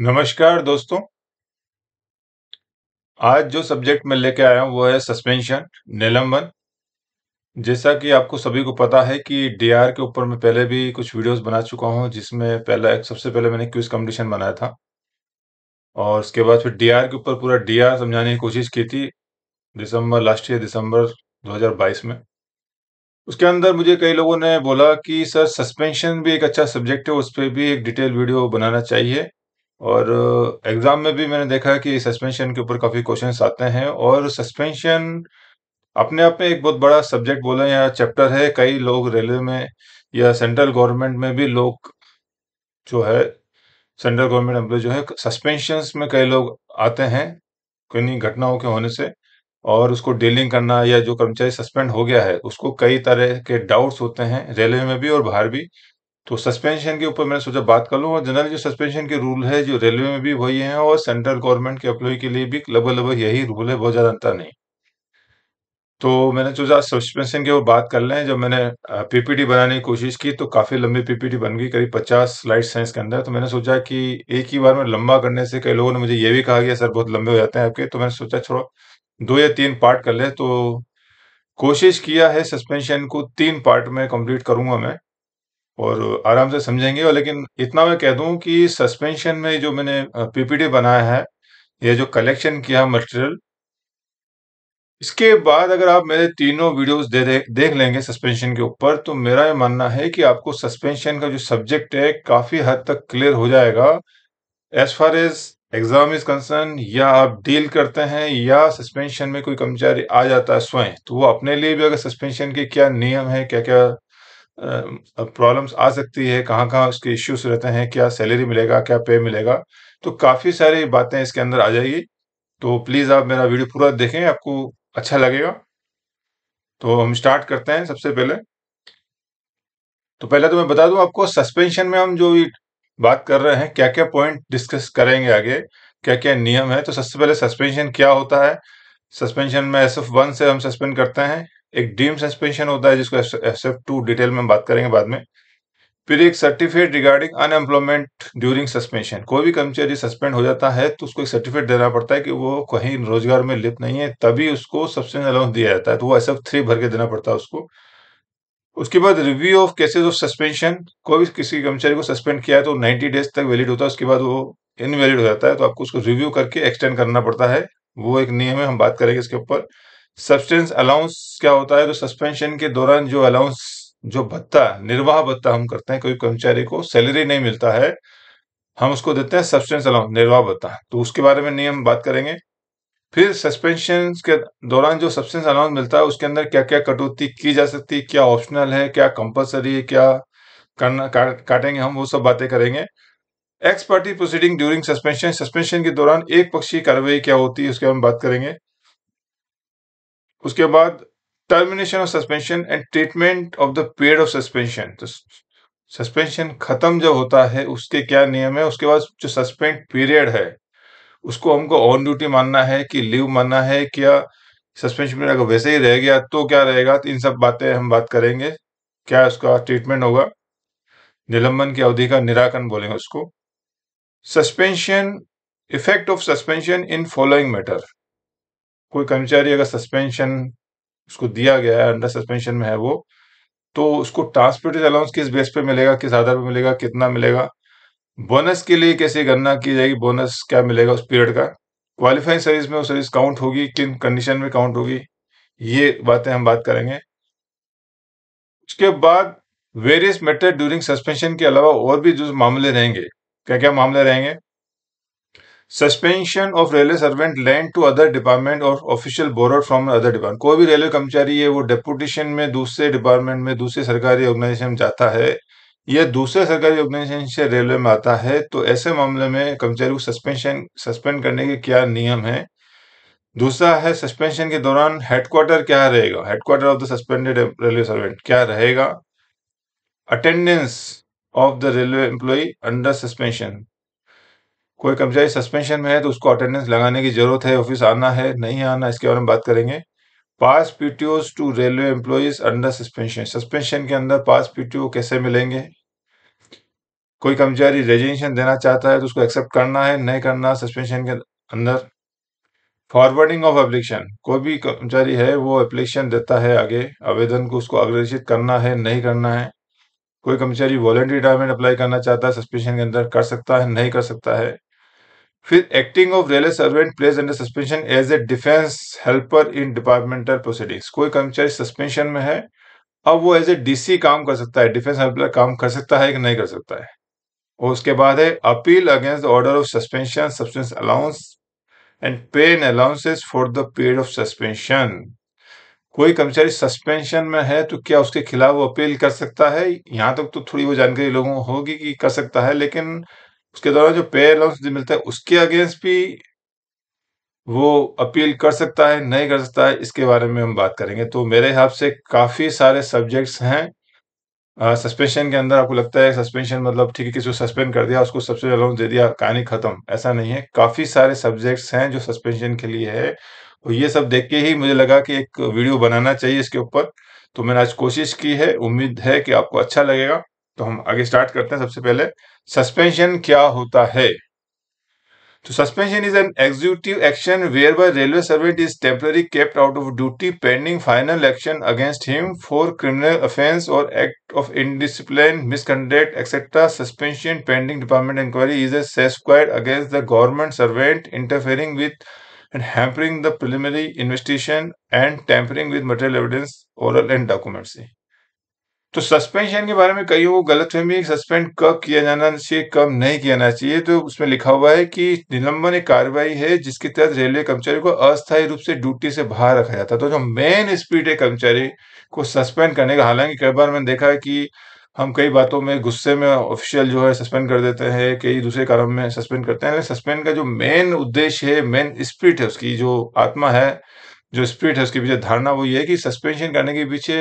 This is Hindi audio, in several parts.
नमस्कार दोस्तों आज जो सब्जेक्ट मैं लेके आया हूँ वो है सस्पेंशन निलंबन जैसा कि आपको सभी को पता है कि डीआर के ऊपर मैं पहले भी कुछ वीडियोस बना चुका हूँ जिसमें पहला सबसे पहले मैंने क्विज कंपटीशन बनाया था और उसके बाद फिर डीआर के ऊपर पूरा डीआर समझाने की कोशिश की थी दिसंबर लास्ट ईयर दिसंबर दो में उसके अंदर मुझे कई लोगों ने बोला कि सर सस्पेंशन भी एक अच्छा सब्जेक्ट है उस पर भी एक डिटेल वीडियो बनाना चाहिए और एग्ज़ाम में भी मैंने देखा है कि सस्पेंशन के ऊपर काफ़ी क्वेश्चंस आते हैं और सस्पेंशन अपने आप में एक बहुत बड़ा सब्जेक्ट बोले या चैप्टर है कई लोग रेलवे में या सेंट्रल गवर्नमेंट में भी लोग जो है सेंट्रल गवर्नमेंट एम्प्लॉय जो है सस्पेंशंस में कई लोग आते हैं कई घटनाओं के होने से और उसको डीलिंग करना या जो कर्मचारी सस्पेंड हो गया है उसको कई तरह के डाउट्स होते हैं रेलवे में भी और बाहर भी तो सस्पेंशन के ऊपर मैंने सोचा बात कर लूँ और जनरल जो सस्पेंशन के रूल है जो रेलवे में भी वही है और सेंट्रल गवर्नमेंट के एम्प्लॉय के लिए भी लगभग लगभग यही रूल है बहुत ज़्यादा अंतर नहीं तो मैंने सोचा सस्पेंशन के ऊपर बात कर लें जब मैंने पीपीटी बनाने की कोशिश की तो काफ़ी लंबी पीपीटी बन गई करीब पचास स्लाइड साइंस के अंदर तो मैंने सोचा कि एक ही बार में लंबा करने से कई लोगों ने मुझे ये भी कहा गया सर बहुत लंबे हो जाते हैं आपके तो मैंने सोचा छोड़ो दो या तीन पार्ट कर लें तो कोशिश किया है सस्पेंशन को तीन पार्ट में कंप्लीट करूंगा मैं और आराम से समझेंगे और लेकिन इतना मैं कह दूं कि सस्पेंशन में जो मैंने पीपीटी बनाया है ये जो कलेक्शन किया मटेरियल इसके बाद अगर आप मेरे तीनों वीडियोस दे, दे देख लेंगे सस्पेंशन के ऊपर तो मेरा ये मानना है कि आपको सस्पेंशन का जो सब्जेक्ट है काफ़ी हद तक क्लियर हो जाएगा as far as exam is concern या आप डील करते हैं या सस्पेंशन में कोई कर्मचारी आ जाता है स्वयं तो वो अपने लिए भी अगर सस्पेंशन के क्या नियम है क्या क्या प्रॉब्लम्स आ सकती है कहाँ कहाँ उसके इश्यूज रहते हैं क्या सैलरी मिलेगा क्या पे मिलेगा तो काफ़ी सारी बातें इसके अंदर आ जाएगी तो प्लीज़ आप मेरा वीडियो पूरा देखें आपको अच्छा लगेगा तो हम स्टार्ट करते हैं सबसे पहले तो पहले तो मैं बता दूं आपको सस्पेंशन में हम जो भी बात कर रहे हैं क्या क्या पॉइंट डिस्कस करेंगे आगे क्या क्या नियम है तो सबसे पहले सस्पेंशन क्या होता है सस्पेंशन में एस एफ वन से हम सस्पेंड करते हैं एक डीम सस्पेंशन होता है जिसको एस एफ टू डिटेल में हम बात करेंगे बाद में फिर एक certificate regarding unemployment during suspension कोई भी कर्मचारी सस्पेंड हो जाता है तो उसको एक सर्टिफिकेट देना पड़ता है कि वो कहीं रोजगार में लिप्त नहीं है तभी उसको सब्सिडेंस अलाउंस दिया जाता है तो वो एस एफ थ्री भर के देना पड़ता है उसको उसके बाद review of cases of suspension कोई भी किसी कर्मचारी को सस्पेंड किया है तो नाइन्टी डेज तक वैलिड होता है उसके बाद वो इनवैलिड हो जाता है तो आपको उसको रिव्यू करके एक्सटेंड करना पड़ता है वो एक नियम है हम बात करेंगे इसके ऊपर सब्सटेंस अलाउंस क्या होता है तो सस्पेंशन के दौरान जो अलाउंस जो भत्ता निर्वाह भत्ता हम करते हैं कोई कर्मचारी को सैलरी नहीं मिलता है हम उसको देते हैं सब्सटेंस अलाउंस निर्वाह भत्ता तो उसके बारे में नियम बात करेंगे फिर सस्पेंशन के दौरान जो सब्सटेंस अलाउंस मिलता है उसके अंदर क्या क्या कटौती की जा सकती है क्या ऑप्शनल है क्या कंपलसरी है क्या करना का, काटेंगे हम वो सब बातें करेंगे ex party proceeding during suspension suspension के दौरान एक पक्षीय कार्रवाई क्या होती है उसके बारे में बात करेंगे उसके बाद termination of suspension and treatment of the period of suspension तो सस्पेंशन खत्म जब होता है उसके क्या नियम है उसके बाद जो सस्पेंड पीरियड है उसको हमको ऑन ड्यूटी मानना है कि लीव मानना है क्या सस्पेंशन पीरियड अगर वैसे ही रह गया तो क्या रहेगा तो इन सब बातें हम बात करेंगे क्या उसका ट्रीटमेंट होगा निलंबन की अवधि का निराकरण बोलेंगे उसको suspension effect of suspension in following matter कोई कर्मचारी अगर सस्पेंशन उसको दिया गया है अंडर सस्पेंशन में है वो तो उसको ट्रांसपोर्टेज अलाउंस किस बेस पे मिलेगा किस आधार पे मिलेगा कितना मिलेगा बोनस के लिए कैसे गणना की जाएगी बोनस क्या मिलेगा उस पीरियड का क्वालिफाइंग सर्विस में वो सर्विस काउंट होगी किन कंडीशन में काउंट होगी ये बातें हम बात करेंगे उसके बाद वेरियस मेटर ड्यूरिंग सस्पेंशन के अलावा और भी जो मामले रहेंगे क्या क्या मामले रहेंगे suspension of railway servant lend to other department और official borrow from other department कोई भी रेलवे कर्मचारी है वो डेपुटेशन में दूसरे डिपार्टमेंट में दूसरे सरकारी ऑर्गेनाइजेशन में जाता है या दूसरे सरकारी ऑर्गेनाइजेशन से रेलवे में आता है तो ऐसे मामले में कर्मचारी को सस्पेंशन सस्पेंड करने के क्या नियम है दूसरा है सस्पेंशन के दौरान हेडक्वार्टर क्या रहेगा headquarter of the suspended railway servant क्या रहेगा attendance of the railway employee under suspension कोई कर्मचारी सस्पेंशन में है तो उसको अटेंडेंस लगाने की जरूरत है ऑफिस आना है नहीं आना इसके बारे में बात करेंगे pass PTOs to railway employees under suspension suspension के अंदर पास पीटीओ कैसे मिलेंगे कोई कर्मचारी रेजिग्नेशन देना चाहता है तो उसको एक्सेप्ट करना है नहीं करना सस्पेंशन के अंदर फॉरवर्डिंग ऑफ एप्लीकेशन कोई भी कर्मचारी है वो एप्लीकेशन देता है आगे आवेदन को उसको अग्रेषित करना है नहीं करना है कोई कर्मचारी वॉलेंट्री रिटायरमेंट अप्लाई करना चाहता है सस्पेंशन के अंदर कर सकता है नहीं कर सकता है फिर acting of railway servant place under suspension as a defence helper in departmental proceedings कोई कर्मचारी सस्पेंशन में है अब वो एज ए डीसी काम कर सकता है डिफेंस हेल्पर काम कर सकता है कि नहीं कर सकता है और उसके बाद है appeal against order of suspension subsistence allowance and pay pen allowances for the period of suspension कोई कर्मचारी सस्पेंशन में है तो क्या उसके खिलाफ वो अपील कर सकता है यहां तक तो थोड़ी वो जानकारी लोगों को होगी कि कर सकता है लेकिन उसके दौरान जो पेयर अलाउंस मिलता है उसके अगेंस्ट भी वो अपील कर सकता है नहीं कर सकता है इसके बारे में हम बात करेंगे तो मेरे हिसाब से काफ़ी सारे सब्जेक्ट्स हैं सस्पेंशन के अंदर आपको लगता है सस्पेंशन मतलब ठीक है किसी को सस्पेंड कर दिया उसको सबसे अलाउंस दे दिया कहानी खत्म ऐसा नहीं है काफ़ी सारे सब्जेक्ट्स हैं जो सस्पेंशन के लिए है और ये सब देख के ही मुझे लगा कि एक वीडियो बनाना चाहिए इसके ऊपर तो मैंने आज कोशिश की है उम्मीद है कि आपको अच्छा लगेगा तो हम आगे स्टार्ट करते हैं सबसे पहले सस्पेंशन क्या होता है तो suspension is an executive action where by railway servant is temporary kept out of duty pending final action against him for criminal offence और act of indiscipline misconduct etcetera suspension pending department inquiry is a against the government servant interfering with and hampering the preliminary investigation and tampering with material evidence oral and documents तो सस्पेंशन के बारे में कई वो गलत फहमी सस्पेंड कब किया जाना चाहिए कब नहीं किया जाना चाहिए तो उसमें लिखा हुआ है कि निलंबन एक कार्रवाई है जिसके तहत रेलवे कर्मचारी को अस्थायी रूप से ड्यूटी से बाहर रखा जाता है तो जो मेन स्पीड है कर्मचारी को सस्पेंड करने का हालांकि कई बार मैंने देखा है कि हम कई बातों में गुस्से में ऑफिशियल जो है सस्पेंड कर देते हैं कई दूसरे कारण में सस्पेंड करते हैं सस्पेंड का जो मेन उद्देश्य है मेन स्पिरिट है उसकी जो आत्मा है जो स्पिरिट है उसके पीछे धारणा वो ये है कि सस्पेंशन करने के पीछे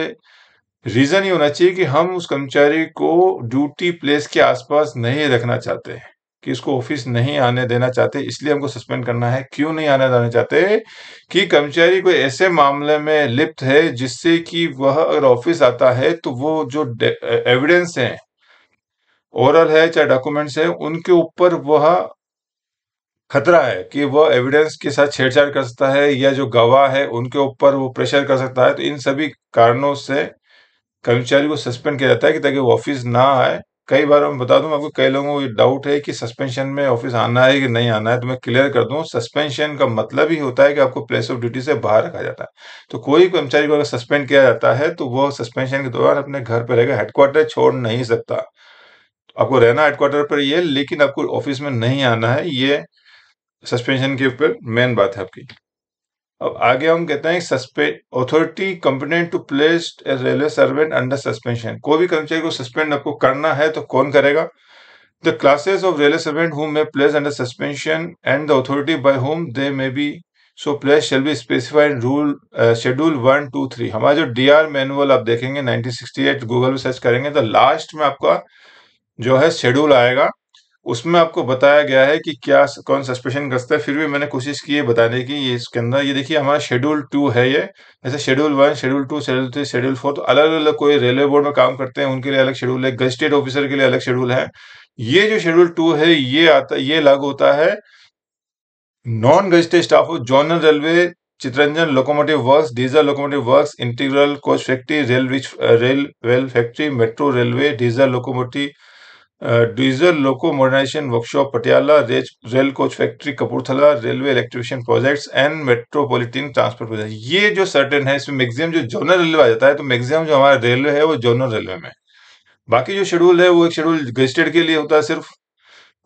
रीजन ये होना चाहिए कि हम उस कर्मचारी को ड्यूटी प्लेस के आसपास नहीं रखना चाहते हैं कि इसको ऑफिस नहीं आने देना चाहते इसलिए हमको सस्पेंड करना है क्यों नहीं आने देना चाहते कि कर्मचारी कोई ऐसे मामले में लिप्त है जिससे कि वह अगर ऑफिस आता है तो वो जो एविडेंस है ओरल है चाहे डॉक्यूमेंट्स है उनके ऊपर वह खतरा है कि वह एविडेंस के साथ छेड़छाड़ कर सकता है या जो गवाह है उनके ऊपर वो प्रेशर कर सकता है तो इन सभी कारणों से कर्मचारी को सस्पेंड किया जाता है कि ताकि वो ऑफिस ना आए कई बार मैं बता दूं आपको कई लोगों को ये डाउट है कि सस्पेंशन में ऑफिस आना है कि नहीं आना है तो मैं क्लियर कर दूं सस्पेंशन का मतलब ही होता है कि आपको प्लेस ऑफ ड्यूटी से बाहर रखा जाता है तो कोई कर्मचारी को अगर सस्पेंड किया जाता है तो वह सस्पेंशन के दौरान अपने घर पर रहेगा हेडक्वार्टर छोड़ नहीं सकता आपको रहना हेडक्वार्टर पर यह लेकिन आपको ऑफिस में नहीं आना है ये सस्पेंशन के ऊपर मेन बात है आपकी अब आगे हम कहते हैं suspend authority company to place railway servant under suspension कोई भी कर्मचारी को सस्पेंड आपको करना है तो कौन करेगा the classes of railway servant whom may place under suspension and the authority by whom they may be so place shall be specified rule schedule one two three हमारा जो डी आर मैनुअल आप देखेंगे एट गूगल में सर्च करेंगे तो लास्ट में आपका जो है शेड्यूल आएगा उसमें आपको बताया गया है कि क्या कौन सस्पेंशन कसता है फिर भी मैंने कोशिश की है बताने की ये इसके अंदर ये देखिए हमारा शेड्यूल टू है ये जैसे schedule one schedule two schedule three schedule four तो अलग अलग कोई रेलवे बोर्ड में काम करते हैं उनके लिए अलग शेड्यूल है गजस्टेड ऑफिसर के लिए अलग शेड्यूल है ये जो शेड्यूल टू है ये आता ये लागू होता है non gazetted staff of zonal railway Chittaranjan locomotive works diesel locomotive works integral coach factory rail rail wheel factory metro railway diesel locomotive diesel loco modernisation workshop Patiala rail coach factory Kapurthala railway electrification projects and metropolitan transport project ये जो सर्टन है इसमें मैक्सिमम जो जोनल रेलवे आ जाता है तो मैक्सिमम जो हमारा रेलवे है वो जोनल रेलवे में बाकी जो शेड्यूल है वो एक शेड्यूल गजटेड के लिए होता है सिर्फ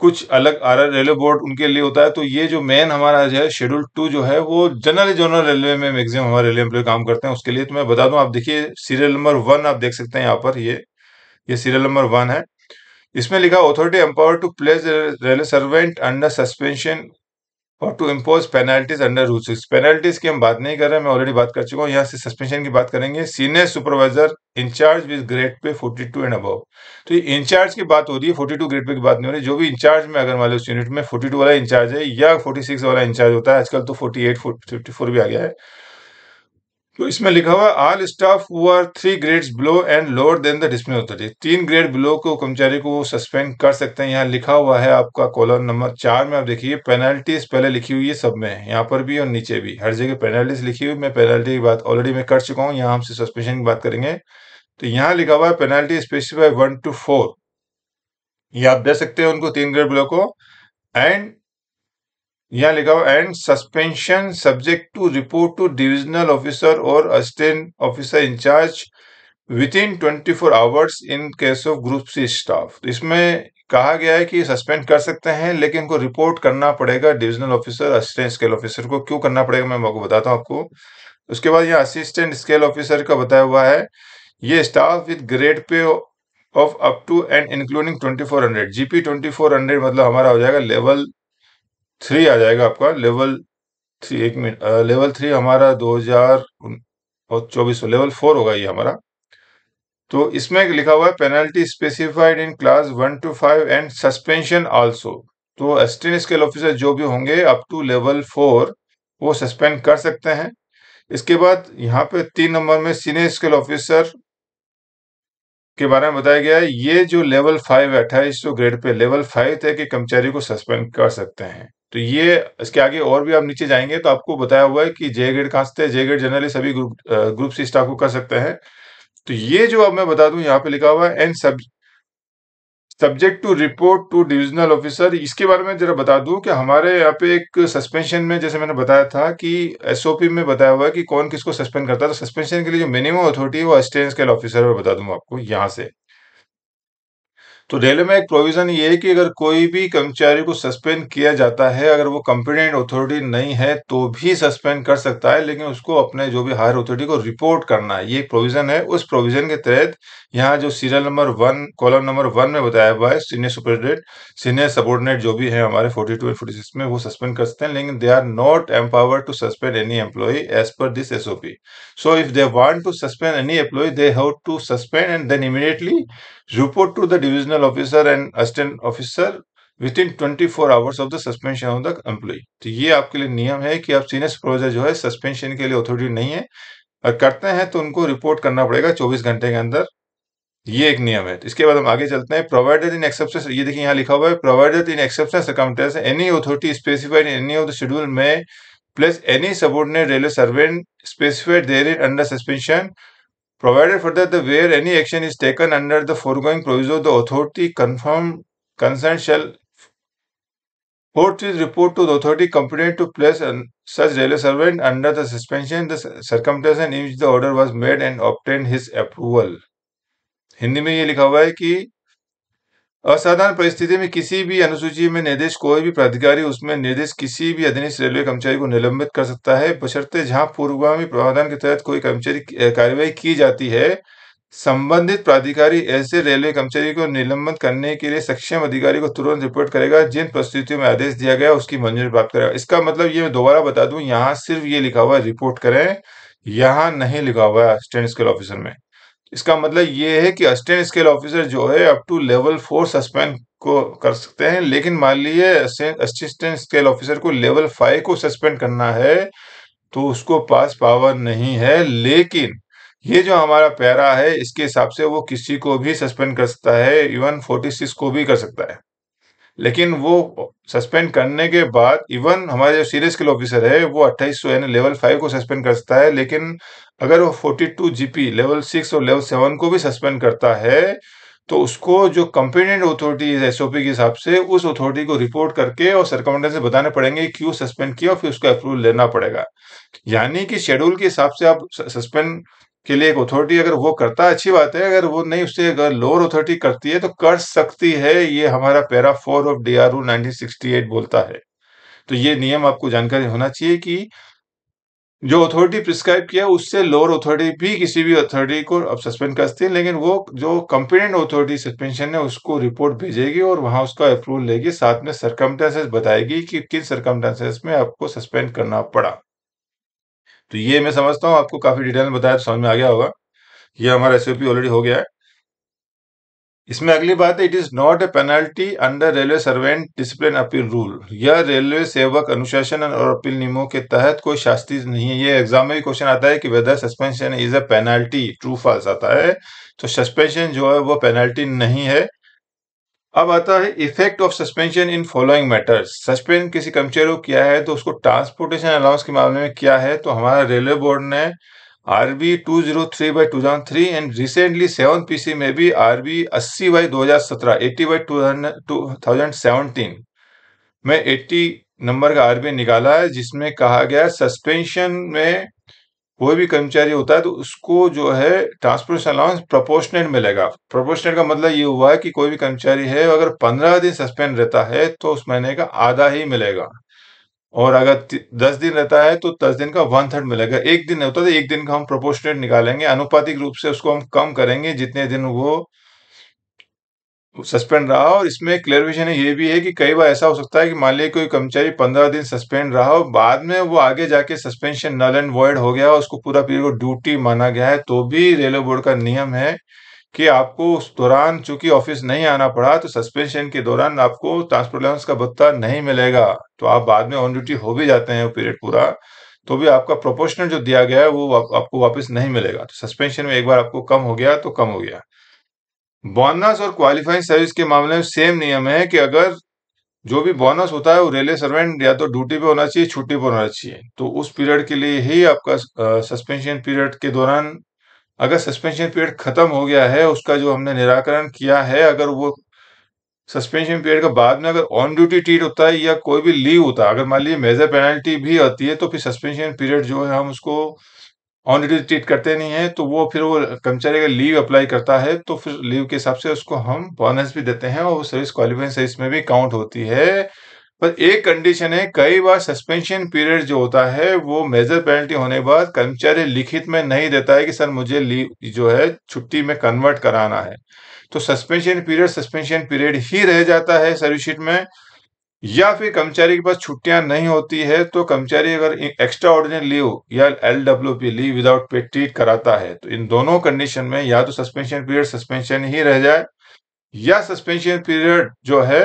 कुछ अलग आर रेलवे बोर्ड उनके लिए होता है तो ये जो मेन हमारा जो है शेड्यूल टू जो है वो जनरल जोनल रेलवे में मैक्सिमम हमारे रेलवे एम्प्लॉय काम करते हैं उसके लिए तो मैं बता दूं आप देखिए सीरियल नंबर वन आप देख सकते हैं यहाँ पर ये ये सीरियल नंबर वन है इसमें लिखा authority empower to place railway servant under suspension और to impose penalties under rule six penalties की हम बात नहीं कर रहे मैं ऑलरेडी बात कर चुका हूँ यहाँ से सस्पेंशन की बात करेंगे senior supervisor incharge with grade pay 42 and above तो ये इंचार्ज की बात हो रही है 42 ग्रेड पे की बात नहीं हो रही जो भी इंचार्ज में अगर मान उस यूनिट में 42 वाला इंचार्ज है या 46 वाला इंचार्ज होता है आजकल तो 48 54 भी आ गया है तो इसमें लिखा हुआ ऑल स्टाफ हुआ three grades below and lower than the discipline authority तीन ग्रेड बिलो को कर्मचारी को सस्पेंड कर सकते हैं यहाँ लिखा हुआ है आपका कॉलर नंबर चार में आप देखिए पेनल्टीज पहले लिखी हुई है सब में यहाँ पर भी और नीचे भी हर जगह पेनल्टीज लिखी हुई मैं पेनल्टी की बात ऑलरेडी मैं कर चुका हूँ यहाँ हमसे सस्पेंशन की बात करेंगे तो यहाँ लिखा हुआ है penalty specify one two four ये आप दे सकते हैं उनको तीन ग्रेड बिलो को एंड यहाँ लिखा हुआ and suspension subject to report to divisional officer और assistant officer incharge within twenty four hours in case of group C staff इसमें कहा गया है कि सस्पेंड कर सकते हैं लेकिन उनको रिपोर्ट करना पड़ेगा divisional officer assistant scale officer को क्यों करना पड़ेगा मैं आपको बताता हूँ आपको उसके बाद यहाँ असिस्टेंट स्केल ऑफिसर का बताया हुआ है ये staff with grade pay of up to and including twenty four hundred GP twenty four hundred मतलब हमारा हो जाएगा लेवल थ्री आ जाएगा आपका लेवल थ्री एक मिनट लेवल थ्री हमारा दो हजार और चौबीस लेवल फोर होगा ये हमारा तो इसमें लिखा हुआ है penalty specified in class one two five and suspension also तो असिस्टेंट स्केल ऑफिसर जो भी होंगे अप टू लेवल फोर वो सस्पेंड कर सकते हैं इसके बाद यहाँ पे तीन नंबर में सीनियर स्केल ऑफिसर के बारे में बताया गया है ये जो लेवल फाइव है अट्ठाईस ग्रेड पे लेवल फाइव थे कि कर्मचारी को सस्पेंड कर सकते हैं तो ये इसके आगे और भी आप नीचे जाएंगे तो आपको बताया हुआ है कि जे ग्रेड कहाँ से जे ग्रेड जनरली सभी ग्रुप ग्रुप सी स्टाफ को कर सकते हैं तो ये जो अब मैं बता दूं यहाँ पे लिखा हुआ है एंड सब subject to report to divisional officer इसके बारे में जरा बता दूं कि हमारे यहाँ पे एक सस्पेंशन में जैसे मैंने बताया था कि एसओपी में बताया हुआ है कि कौन किसको सस्पेंड करता है तो सस्पेंशन के लिए जो मिनिमम अथॉरिटी है वो असिस्टेंस स्केल ऑफिसर में बता दूं आपको यहाँ से तो रेलवे में एक प्रोविजन ये है कि अगर कोई भी कर्मचारी को सस्पेंड किया जाता है अगर वो कंपिटेंट अथॉरिटी नहीं है तो भी सस्पेंड कर सकता है लेकिन उसको अपने जो भी हायर अथॉरिटी को रिपोर्ट करना है ये प्रोविजन है उस प्रोविजन के तहत यहाँ जो serial number one column number one में बताया हुआ है सीनियर सुपरिटेंडेंट सीनियर सबोर्डिनेट जो भी है हमारे forty two and forty six में वो सस्पेंड कर सकते हैं लेकिन they are not empower to suspend any employee as per this SOP so if they want to suspend any employee they have to suspend and then immediately report to the divisional divisional officer and assistant officer within twenty four hours of the suspension of the employee तो ये आपके लिए नियम है कि आप सीनियर सुपरवाइजर जो है सस्पेंशन के लिए अथॉरिटी नहीं है और करते हैं तो उनको रिपोर्ट करना पड़ेगा चौबीस घंटे के अंदर ये एक नियम है इसके बाद हम आगे चलते हैं प्रोवाइडेड इन एक्सेप्शन ये देखिए यहाँ लिखा हुआ है provided in exception circumstance any authority specified in any of the schedule में plus any subordinate railway servant specified there in under suspension Provided further that where any action is taken under the foregoing proviso, the authority confirm consent shall forthwith report to the authority competent to place such railway servant under the suspension the circumstance in which the order was made and obtain his approval Hindi में ये लिखा हुआ है कि असाधारण परिस्थिति में किसी भी अनुसूची में निर्देश कोई भी प्राधिकारी उसमें निर्देश किसी भी अधीनस्थ रेलवे कर्मचारी को निलंबित कर सकता है बशर्ते जहां पूर्वगामी प्रावधान के तहत कोई कर्मचारी कार्यवाही की जाती है संबंधित प्राधिकारी ऐसे रेलवे कर्मचारी को निलंबित करने के लिए सक्षम अधिकारी को तुरंत रिपोर्ट करेगा जिन परिस्थितियों में आदेश दिया गया उसकी मंजूरी प्राप्त करेगा इसका मतलब ये मैं दोबारा बता दूं यहाँ सिर्फ ये लिखा हुआ है रिपोर्ट करें यहाँ नहीं लिखा हुआ है स्टैंड स्केल ऑफिसर में इसका मतलब ये है कि असिस्टेंट स्केल ऑफिसर जो है up to level four suspend को कर सकते हैं लेकिन मान लीजिए असिस्टेंट स्केल ऑफिसर को लेवल फाइव को सस्पेंड करना है तो उसको पास पावर नहीं है लेकिन ये जो हमारा पैरा है इसके हिसाब से वो किसी को भी सस्पेंड कर सकता है इवन फोर्टी सिक्स को भी कर सकता है लेकिन वो सस्पेंड करने के बाद इवन हमारे जो सीरियस स्किल ऑफिसर है वो अट्ठाईस सौ यानी लेवल फाइव को सस्पेंड कर सकता है लेकिन अगर वो forty two GP level six और लेवल सेवन को भी सस्पेंड करता है तो उसको जो कंपिटेंट अथॉरिटी एसओपी के हिसाब से उस अथॉरिटी को रिपोर्ट करके और सरकमेंडेंस से बताने पड़ेंगे क्यों सस्पेंड किया और फिर उसका अप्रूवल लेना पड़ेगा यानी कि शेड्यूल के हिसाब से आप सस्पेंड के लिए एक अथॉरिटी अगर वो करता है अच्छी बात है अगर वो नहीं उससे अगर लोअर अथॉरिटी करती है तो कर सकती है ये हमारा para four of D R बोलता है तो ये नियम आपको जानकारी होना चाहिए कि जो अथॉरिटी प्रिस्क्राइब किया उससे लोअर अथॉरिटी भी किसी भी अथॉरिटी को अब सस्पेंड कर सकती है लेकिन वो जो कंपिटेंट अथॉरिटी सस्पेंशन है उसको रिपोर्ट भेजेगी और वहां उसका अप्रूवल लेगी साथ में सरकमटेंसेस बताएगी कि किन सरकमटेंसेस में आपको सस्पेंड करना पड़ा तो ये मैं समझता हूँ आपको काफ़ी डिटेल में बताया तो समझ में आ गया होगा ये हमारा एस ऑलरेडी हो गया है इसमें अगली बात है it is not a penalty under railway servant discipline appeal rule यह रेलवे सेवक अनुशासन और अपील नियमों के तहत कोई शास्ति नहीं है ये एग्जाम में भी क्वेश्चन आता है कि whether suspension is a penalty true false आता है तो सस्पेंशन जो है वो पेनल्टी नहीं है अब आता है effect of suspension in following matters suspend किसी कर्मचारी को किया है तो उसको ट्रांसपोर्टेशन अलाउंस के मामले में क्या है तो हमारा रेलवे बोर्ड ने R B two zero three by two thousand three and recently seven P C में भी आर बी अस्सी बाई दो हजार सत्रह eighty by two thousand seventeen में एट्टी नंबर का आर बी निकाला है जिसमें कहा गया सस्पेंशन में कोई भी कर्मचारी होता है तो उसको जो है ट्रांसपोर्टेशन अलाउंस प्रोपोर्शनेट मिलेगा प्रोपोर्शनेट का मतलब ये हुआ है कि कोई भी कर्मचारी है अगर पंद्रह दिन सस्पेंड रहता है तो उस महीने का आधा ही मिलेगा और अगर दस दिन रहता है तो दस दिन का वन थर्ड मिलेगा एक दिन होता है तो एक दिन का हम प्रोपोर्शनेट निकालेंगे अनुपातिक रूप से उसको हम कम करेंगे जितने दिन वो सस्पेंड रहा और इसमें क्लियरविजन ये भी है कि कई बार ऐसा हो सकता है कि मान लिया कोई कर्मचारी पंद्रह दिन सस्पेंड रहा हो बाद में वो आगे जाके सस्पेंशन नल एंड वॉइड हो गया उसको पूरा पीरियड ड्यूटी माना गया है तो भी रेलवे बोर्ड का नियम है कि आपको उस दौरान चूंकि ऑफिस नहीं आना पड़ा तो सस्पेंशन के दौरान आपको ट्रांसपोर्ट अलाउंस का भत्ता नहीं मिलेगा तो आप बाद में ऑन ड्यूटी हो भी जाते हैं पीरियड पूरा तो भी आपका प्रोपोर्शनल जो दिया गया है वो आप, आपको वापस नहीं मिलेगा तो सस्पेंशन में एक बार आपको कम हो गया तो कम हो गया बोनस और क्वालिफाइंग सर्विस के मामले में सेम नियम है कि अगर जो भी बोनस होता है वो रेलवे सर्वेंट या तो ड्यूटी पे होना चाहिए छुट्टी पर होना चाहिए तो उस पीरियड के लिए ही आपका सस्पेंशन पीरियड के दौरान अगर सस्पेंशन पीरियड खत्म हो गया है उसका जो हमने निराकरण किया है अगर वो सस्पेंशन पीरियड के बाद में अगर ऑन ड्यूटी ट्रीट होता है या कोई भी लीव होता है अगर मान लीजिए मेजर पेनल्टी भी आती है तो फिर सस्पेंशन पीरियड जो है हम उसको ऑन ड्यूटी ट्रीट करते नहीं है तो वो फिर वो कर्मचारी अगर लीव अप्लाई करता है तो फिर लीव के हिसाब से उसको हम बोनस भी देते हैं और सर्विस क्वालिफाइंग सर्विस में भी काउंट होती है पर एक कंडीशन है कई बार सस्पेंशन पीरियड जो होता है वो मेजर पेनल्टी होने के बाद कर्मचारी लिखित में नहीं देता है कि सर मुझे लीव जो है छुट्टी में कन्वर्ट कराना है तो सस्पेंशन पीरियड सस्पेंशन पीरियड ही रह जाता है सर्विस शीट में या फिर कर्मचारी के पास छुट्टियां नहीं होती है तो कर्मचारी अगर एक्स्ट्रा ऑर्डिनरी लीव या L W P leave without pay treat कराता है तो इन दोनों कंडीशन में या तो सस्पेंशन पीरियड सस्पेंशन ही रह जाए या सस्पेंशन पीरियड जो है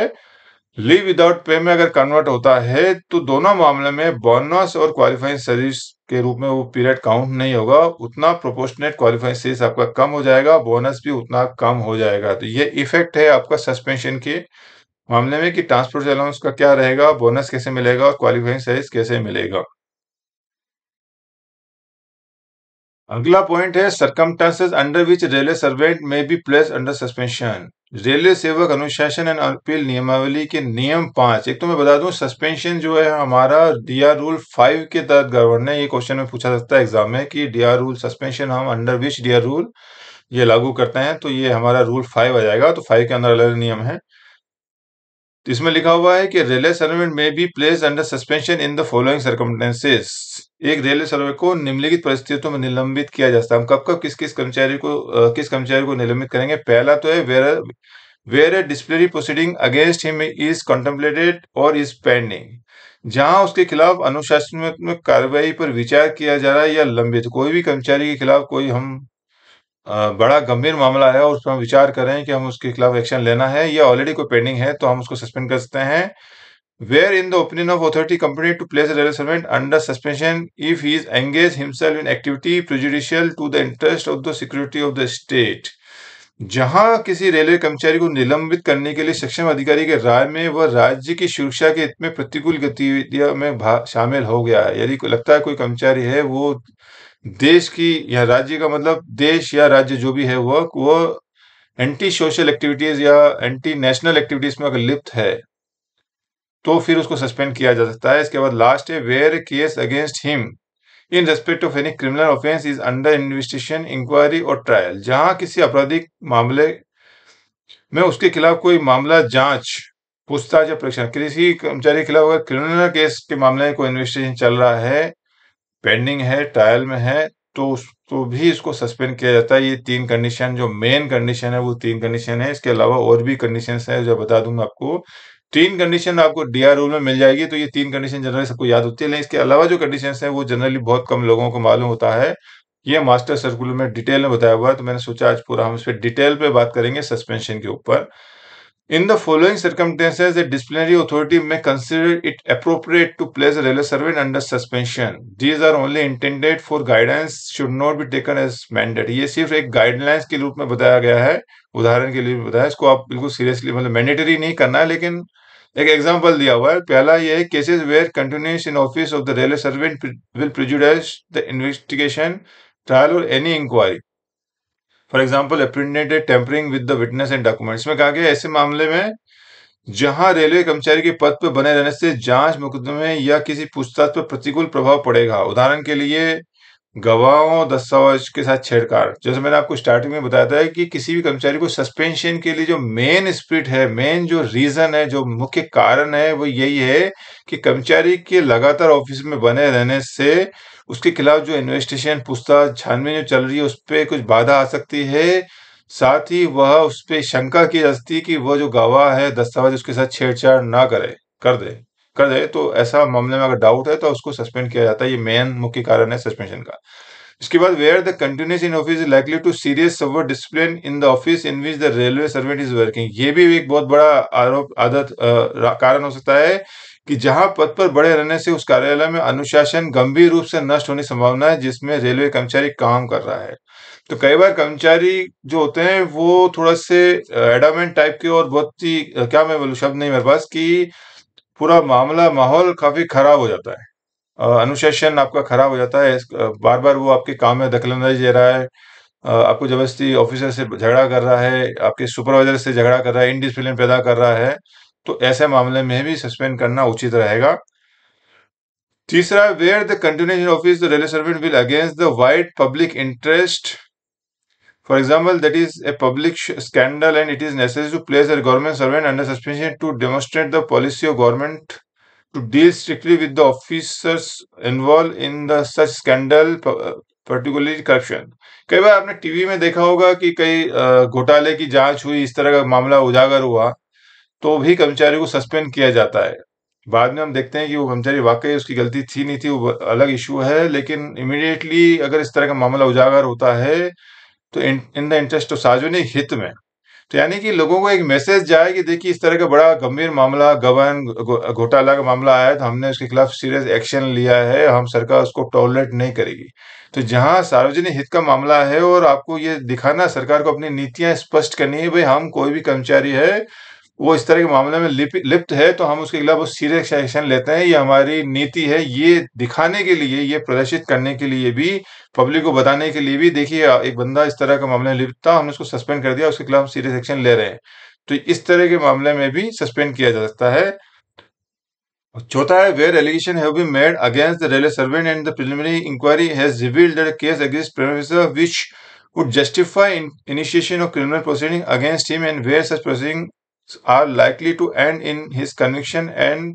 लीव विदाउट पे में अगर कन्वर्ट होता है तो दोनों मामले में बोनस और क्वालिफाइंग सर्विस के रूप में वो पीरियड काउंट नहीं होगा उतना प्रोपोर्शनेट क्वालिफाइंग सर्विस आपका कम हो जाएगा बोनस भी उतना कम हो जाएगा तो ये इफेक्ट है आपका सस्पेंशन के मामले में कि ट्रांसपोर्ट अलाउंस का क्या रहेगा बोनस कैसे मिलेगा और क्वालिफाइंग सर्विस कैसे मिलेगा अगला पॉइंट है circum under which railway servant may be place under suspension railway सेवक अनुशासन एंड अपील नियमावली के नियम पांच एक तो मैं बता दूं सस्पेंशन जो है हमारा डीआर रूल फाइव के तहत गवर्नर ये क्वेश्चन में पूछा सकता है एग्जाम में कि डीआर रूल सस्पेंशन हम अंडर विच डीआर रूल ये लागू करते हैं तो ये हमारा रूल फाइव आ जाएगा तो फाइव के अंदर अलग नियम है इसमें लिखा हुआ है कि railway servant may be place under suspension in the following circumstances एक रेलवे सर्वे को निम्नलिखित परिस्थितियों में निलंबित किया जा सकता है हम कब कब किस किस कर्मचारी को किस कर्मचारी को निलंबित करेंगे पहला तो है where where a disciplinary proceeding against him is contemplated और इज पेंडिंग जहां उसके खिलाफ अनुशासनात्मक कार्रवाई पर विचार किया जा रहा है या लंबित कोई भी कर्मचारी के खिलाफ कोई हम बड़ा गंभीर मामला है और उस पर हम विचार कर रहे हैं कि हम उसके खिलाफ एक्शन लेना है या ऑलरेडी कोई पेंडिंग है तो हम उसको सस्पेंड कर सकते हैं where in the opinion of authority company to place rail under suspension if he is engage himself in activity prejudicial to the interest of the security of the state जहां किसी रेलवे कर्मचारी को निलंबित करने के लिए सक्षम अधिकारी के राय में वह राज्य की सुरक्षा के में प्रतिकूल गतिविधियों में शामिल हो गया है यदि लगता है कोई कर्मचारी है वो देश की या राज्य का मतलब देश या राज्य जो भी है वह वो एंटी सोशल एक्टिविटीज या एंटी नेशनल एक्टिविटीज में अगर लिप्त है तो फिर उसको सस्पेंड किया जा सकता है इसके बाद लास्ट है where case against him in respect of any criminal offence is under investigation inquiry और ट्रायल जहां किसी आपराधिक मामले में उसके खिलाफ कोई मामला जांच पूछताछ या परीक्षण किसी कर्मचारी के खिलाफ अगर क्रिमिनल केस के मामले में कोई इन्वेस्टिगेशन चल रहा है पेंडिंग है ट्रायल में है तो तो भी इसको सस्पेंड किया जाता है ये तीन कंडीशन जो मेन कंडीशन है वो तीन कंडीशन है इसके अलावा और भी कंडीशन है जो बता दूंगा आपको तीन कंडीशन आपको डी आर रूल में मिल जाएगी तो ये तीन कंडीशन जनरली सबको याद होती है लेकिन इसके अलावा जो कंडीशन है वो जनरली बहुत कम लोगों को मालूम होता है ये मास्टर सर्कुलर में डिटेल में बताया हुआ है तो मैंने सोचा आज पूरा हम इस पर डिटेल पे बात करेंगे सस्पेंशन के ऊपर In the following circumstances, the disciplinary authority may consider it appropriate to place a railway servant under suspension. These are only intended for guidance, should not be taken as mandate. ये सिर्फ एक गाइडलाइंस के रूप में बताया गया है उदाहरण के लिए बताया इसको आप बिल्कुल सीरियसली मतलब मैंडेटरी नहीं करना है लेकिन एक एग्जाम्पल दिया हुआ है पहला ये है cases where continuous in office of the railway servant will prejudice the investigation trial और any inquiry for example apprehended tampering with the witness and document इसमें कहा गया ऐसे मामले में जहां रेलवे कर्मचारी के पद पर बने रहने से जांच मुकदमे या किसी पूछताछ पर प्रतिकूल प्रभाव पड़ेगा उदाहरण के लिए गवाहों दस्तावेज के साथ छेड़छाड़ जैसे मैंने आपको स्टार्टिंग में बताया था कि किसी भी कर्मचारी को सस्पेंशन के लिए जो मेन स्प्रिट है मेन जो रीजन है जो मुख्य कारण है वो यही है कि कर्मचारी के लगातार ऑफिस में बने रहने से उसके खिलाफ जो इन्वेस्टिगेशन पूछताछ छानबीन जो चल रही है उस पर कुछ बाधा आ सकती है साथ ही वह उस पर शंका की जा सकती है कि वह जो गवाह है दस्तावेज उसके साथ छेड़छाड़ ना करे कर दे कर दे तो ऐसा मामले में अगर डाउट है तो उसको सस्पेंड किया जाता है ये मेन मुख्य कारण है सस्पेंशन का इसके बाद where the continuous in office likely to serious subvert discipline in the office in which the railway servant is working ये भी एक बहुत बड़ा आरोप आदत कारण हो सकता है कि जहां पद पर बड़े रहने से उस कार्यालय में अनुशासन गंभीर रूप से नष्ट होने की संभावना है जिसमें रेलवे कर्मचारी काम कर रहा है तो कई बार कर्मचारी जो होते हैं वो थोड़ा से एडामेंट टाइप के और बहुत ही क्या मैं बोलूँ शब्द नहीं मेरे पास कि पूरा मामला माहौल काफी खराब हो जाता है अनुशासन आपका खराब हो जाता है बार बार वो आपके काम में दखल दे रहा है आपको जबरदस्ती ऑफिसर से झगड़ा कर रहा है आपके सुपरवाइजर से झगड़ा कर रहा है इनडिसिप्लिन पैदा कर रहा है तो ऐसे मामले में भी सस्पेंड करना उचित रहेगा तीसरा where the continuation office the railway servant will against the wide public interest for example that is a public scandal and it is ने to place a government servant under suspension to demonstrate the policy of government to deal strictly with the officers involve in the such scandal particularly corruption कई बार आपने टीवी में देखा होगा कि कई uh, घोटाले की जांच हुई इस तरह का मामला उजागर हुआ तो भी कर्मचारी को सस्पेंड किया जाता है बाद में हम देखते हैं कि वो कर्मचारी वाकई उसकी गलती थी नहीं थी वो अलग इशू है लेकिन इमिडिएटली अगर इस तरह का मामला उजागर होता है तो इन द इंटरेस्ट ऑफ सार्वजनिक हित में तो यानी कि लोगों को एक मैसेज जाए कि देखिए इस तरह का बड़ा गंभीर मामला गबन घोटाला का मामला आया तो हमने उसके खिलाफ सीरियस एक्शन लिया है हम सरकार उसको टॉलरेट नहीं करेगी तो जहां सार्वजनिक हित का मामला है और आपको ये दिखाना सरकार को अपनी नीतियां स्पष्ट करनी है भाई हम कोई भी कर्मचारी है वो इस तरह के मामले में लिप, लिप्त है तो हम उसके खिलाफ उस सीरियस एक्शन लेते हैं ये हमारी नीति है ये दिखाने के लिए ये प्रदर्शित करने के लिए भी पब्लिक को बताने के लिए भी देखिए एक बंदा इस तरह का मामला लिप्त था हमने उसको सस्पेंड कर दिया उसके खिलाफ हम सीरियस एक्शन ले रहे हैं तो इस तरह के मामले में भी सस्पेंड किया जा सकता है चौथा है where allegation have been made against the railway servant and the preliminary inquiry has revealed case against prima facie which would justify in initiation of criminal proceeding against him and where such proceeding are likely to end in his conviction and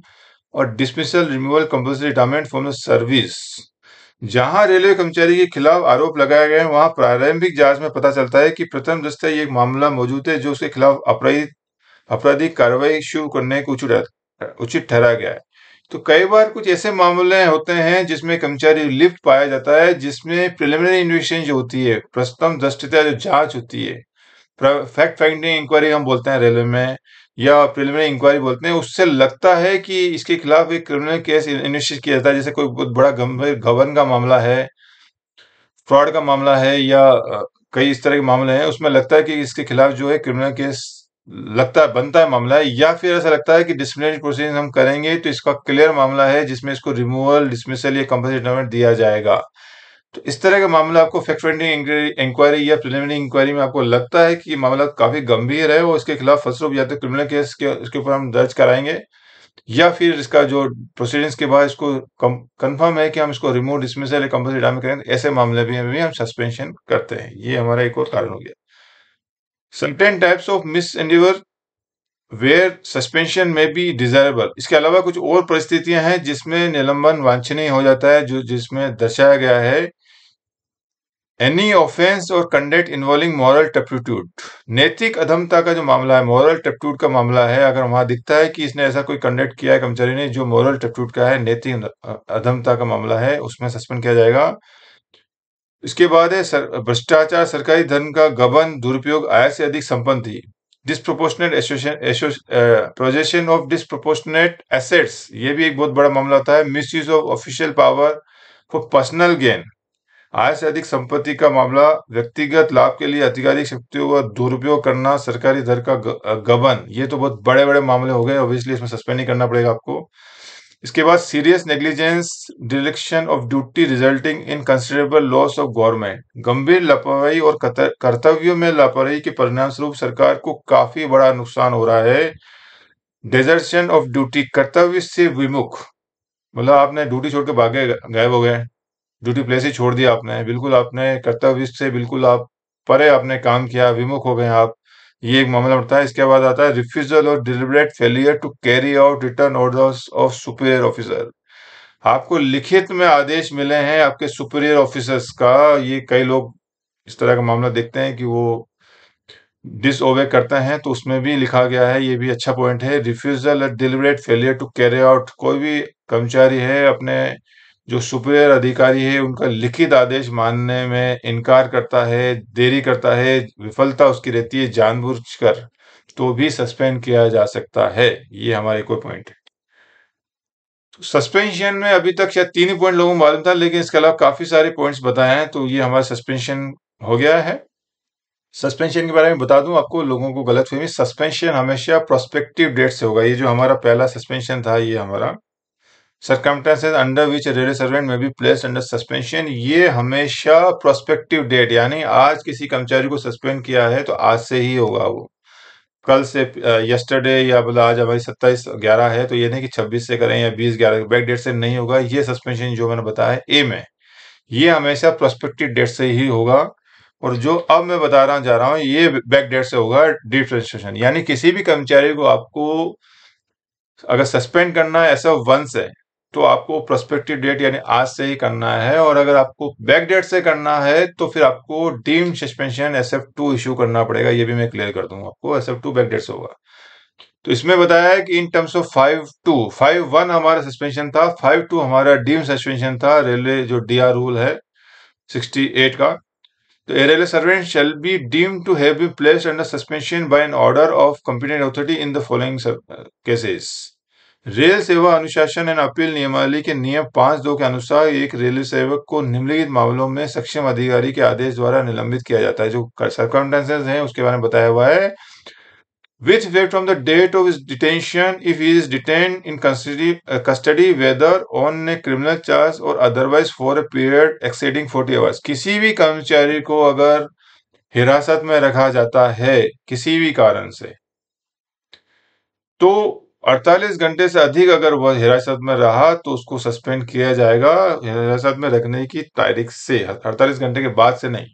और dismissal removal compulsory retirement from service जहां रेलवे कर्मचारी के खिलाफ आरोप लगाए गए वहां प्रारंभिक जांच में पता चलता है कि प्रथम दृष्टि एक मामला मौजूद है जो उसके खिलाफ अपराधिक आपराधिक कार्रवाई शुरू करने को उचित ठहरा गया है तो कई बार कुछ ऐसे मामले होते हैं जिसमें कर्मचारी लिफ्ट पाया जाता है जिसमें प्रिलिमिनरी इन्वेस्टिगेशन जो होती है प्रथम दृष्टिया जो जांच होती है फैक्ट फाइंडिंग इंक्वायरी हम बोलते हैं रेलवे में या प्रिलिमिनरी इंक्वायरी बोलते हैं उससे लगता है कि इसके खिलाफ एक क्रिमिनल केस इनिशिएट किया जाता है जैसे कोई बहुत बड़ा गंभीर गबन का मामला है फ्रॉड का मामला है या कई इस तरह के मामले हैं उसमें लगता है कि इसके खिलाफ जो है क्रिमिनल केस लगता है बनता है मामला है या फिर ऐसा लगता है कि डिसिप्लिनरी प्रोसीजर हम करेंगे तो इसका क्लियर मामला है जिसमें इसको रिमूवल डिसमिसल या कंपनसेट दिया जाएगा तो इस तरह का मामला आपको फैक्ट फाइंडिंग इंक्वायरी या प्रिलिमिनरी इंक्वायरी में आपको लगता है कि ये मामला काफी गंभीर है और इसके खिलाफ फसलों या तो क्रिमिनल केस के उसके ऊपर हम दर्ज कराएंगे या फिर इसका जो प्रोसीडिंग्स के बाद इसको कंफर्म है कि हम इसको रिमोट डिसमिसल कंपल्सरी डाम करेंगे ऐसे मामले भी में हम सस्पेंशन करते हैं ये हमारा एक और कारण हो गया certain types of misdemeanour where suspension में भी डिजायरेबल इसके अलावा कुछ और परिस्थितियां हैं जिसमें निलंबन वांछनीय हो जाता है जो जिसमें दर्शाया गया है any offence or conduct involving moral turpitude नैतिक अधमता का जो मामला है मॉरल टेप्टीट्यूड का मामला है अगर वहां दिखता है कि इसने ऐसा कोई कंडक्ट किया है कर्मचारी ने जो मॉरल टेप्टीट्यूड का है नैतिक अधमता का मामला है उसमें सस्पेंड किया जाएगा इसके बाद है सर, भ्रष्टाचार सरकारी धन का गबन दुरुपयोग आय से अधिक संपत्ति disproportionate possession of disproportionate assets ये भी एक बहुत बड़ा मामला होता है misuse of official power for personal gain आय से अधिक संपत्ति का मामला व्यक्तिगत लाभ के लिए आधिकारिक शक्तियों का दुरुपयोग करना सरकारी धर का गबन ये तो बहुत बड़े बड़े मामले हो गए ऑब्वियसली इसमें सस्पेंड ही करना पड़ेगा आपको इसके बाद serious negligence dereliction of duty resulting in considerable loss of government गंभीर लापरवाही और कर्तव्यों में लापरवाही के परिणाम स्वरूप सरकार को काफी बड़ा नुकसान हो रहा है डेजर्शन ऑफ ड्यूटी कर्तव्य से विमुख मतलब आपने ड्यूटी छोड़कर भागे गायब हो गए ड्यूटी प्लेस ही छोड़ दिया आपने बिल्कुल आपने कर्तव्य से बिल्कुल आप परे आपने काम किया विमुख हो गए आप ये एक मामला उठता है इसके बाद आता है refusal or deliberate failure to carry out written orders of superior officer आपको लिखित में आदेश मिले हैं आपके सुपीरियर ऑफिसर्स का ये कई लोग इस तरह का मामला देखते हैं कि वो डिस करते हैं तो उसमें भी लिखा गया है ये भी अच्छा पॉइंट है refusal deliberate failure to carry out कोई भी कर्मचारी है अपने जो सुपीरियर अधिकारी है उनका लिखित आदेश मानने में इनकार करता है देरी करता है विफलता उसकी रहती है जानबूझकर तो भी सस्पेंड किया जा सकता है ये हमारे कोई पॉइंट है तो सस्पेंशन में अभी तक शायद तीन ही पॉइंट लोगों को मालूम था लेकिन इसके अलावा काफी सारे पॉइंट्स बताए हैं तो ये हमारा सस्पेंशन हो गया है सस्पेंशन के बारे में बता दूं आपको लोगों को गलत फहमी सस्पेंशन हमेशा प्रोस्पेक्टिव डेट से होगा ये जो हमारा पहला सस्पेंशन था ये हमारा circumstances under which railway servant may be place under suspension ये हमेशा प्रोस्पेक्टिव डेट यानी आज किसी कर्मचारी को सस्पेंड किया है तो आज से ही होगा वो कल से यस्टरडे या बोला आज हमारी सत्ताईस ग्यारह है तो ये नहीं कि छब्बीस से करें या बीस ग्यारह बैक डेट से नहीं होगा ये सस्पेंशन जो मैंने बताया ए में ये हमेशा प्रोस्पेक्टिव डेट से ही होगा और जो अब मैं बता रहा जा रहा हूँ ये बैक डेट से होगा डिफ्रेंशन यानी किसी भी कर्मचारी को आपको अगर सस्पेंड करना है ऐसा वंस है तो आपको प्रोस्पेक्टिव डेट यानी आज से ही करना है और अगर आपको बैक डेट से करना है तो फिर आपको deem suspension S F two issue करना पड़ेगा ये भी मैं क्लियर कर दूंगा आपको S F two back date से होगा तो इसमें बताया है कि in terms of five two five one हमारा सस्पेंशन था फाइव टू हमारा डीम सस्पेंशन था रेलवे जो डी आर रूल है सिक्सटी एट का तो a railway servant shall be deem to have be placed under suspension bye N order of competent authority in the following cases रेल सेवा अनुशासन एवं अपील नियमावली के नियम पांच दो के अनुसार एक रेलवे सेवक को निम्नलिखित मामलों में सक्षम अधिकारी के आदेश द्वारा निलंबित किया जाता है जो सर्कमटेंसेज हैं उसके बारे में बताया हुआ है with effect from the date of his detention if he is detained in custody, uh, custody whether on a criminal charge or otherwise for a period exceeding 40 hours किसी भी कर्मचारी को अगर हिरासत में रखा जाता है किसी भी कारण से तो अड़तालीस घंटे से अधिक अगर वह हिरासत में रहा तो उसको सस्पेंड किया जाएगा हिरासत में रखने की तारीख से अड़तालीस घंटे के बाद से नहीं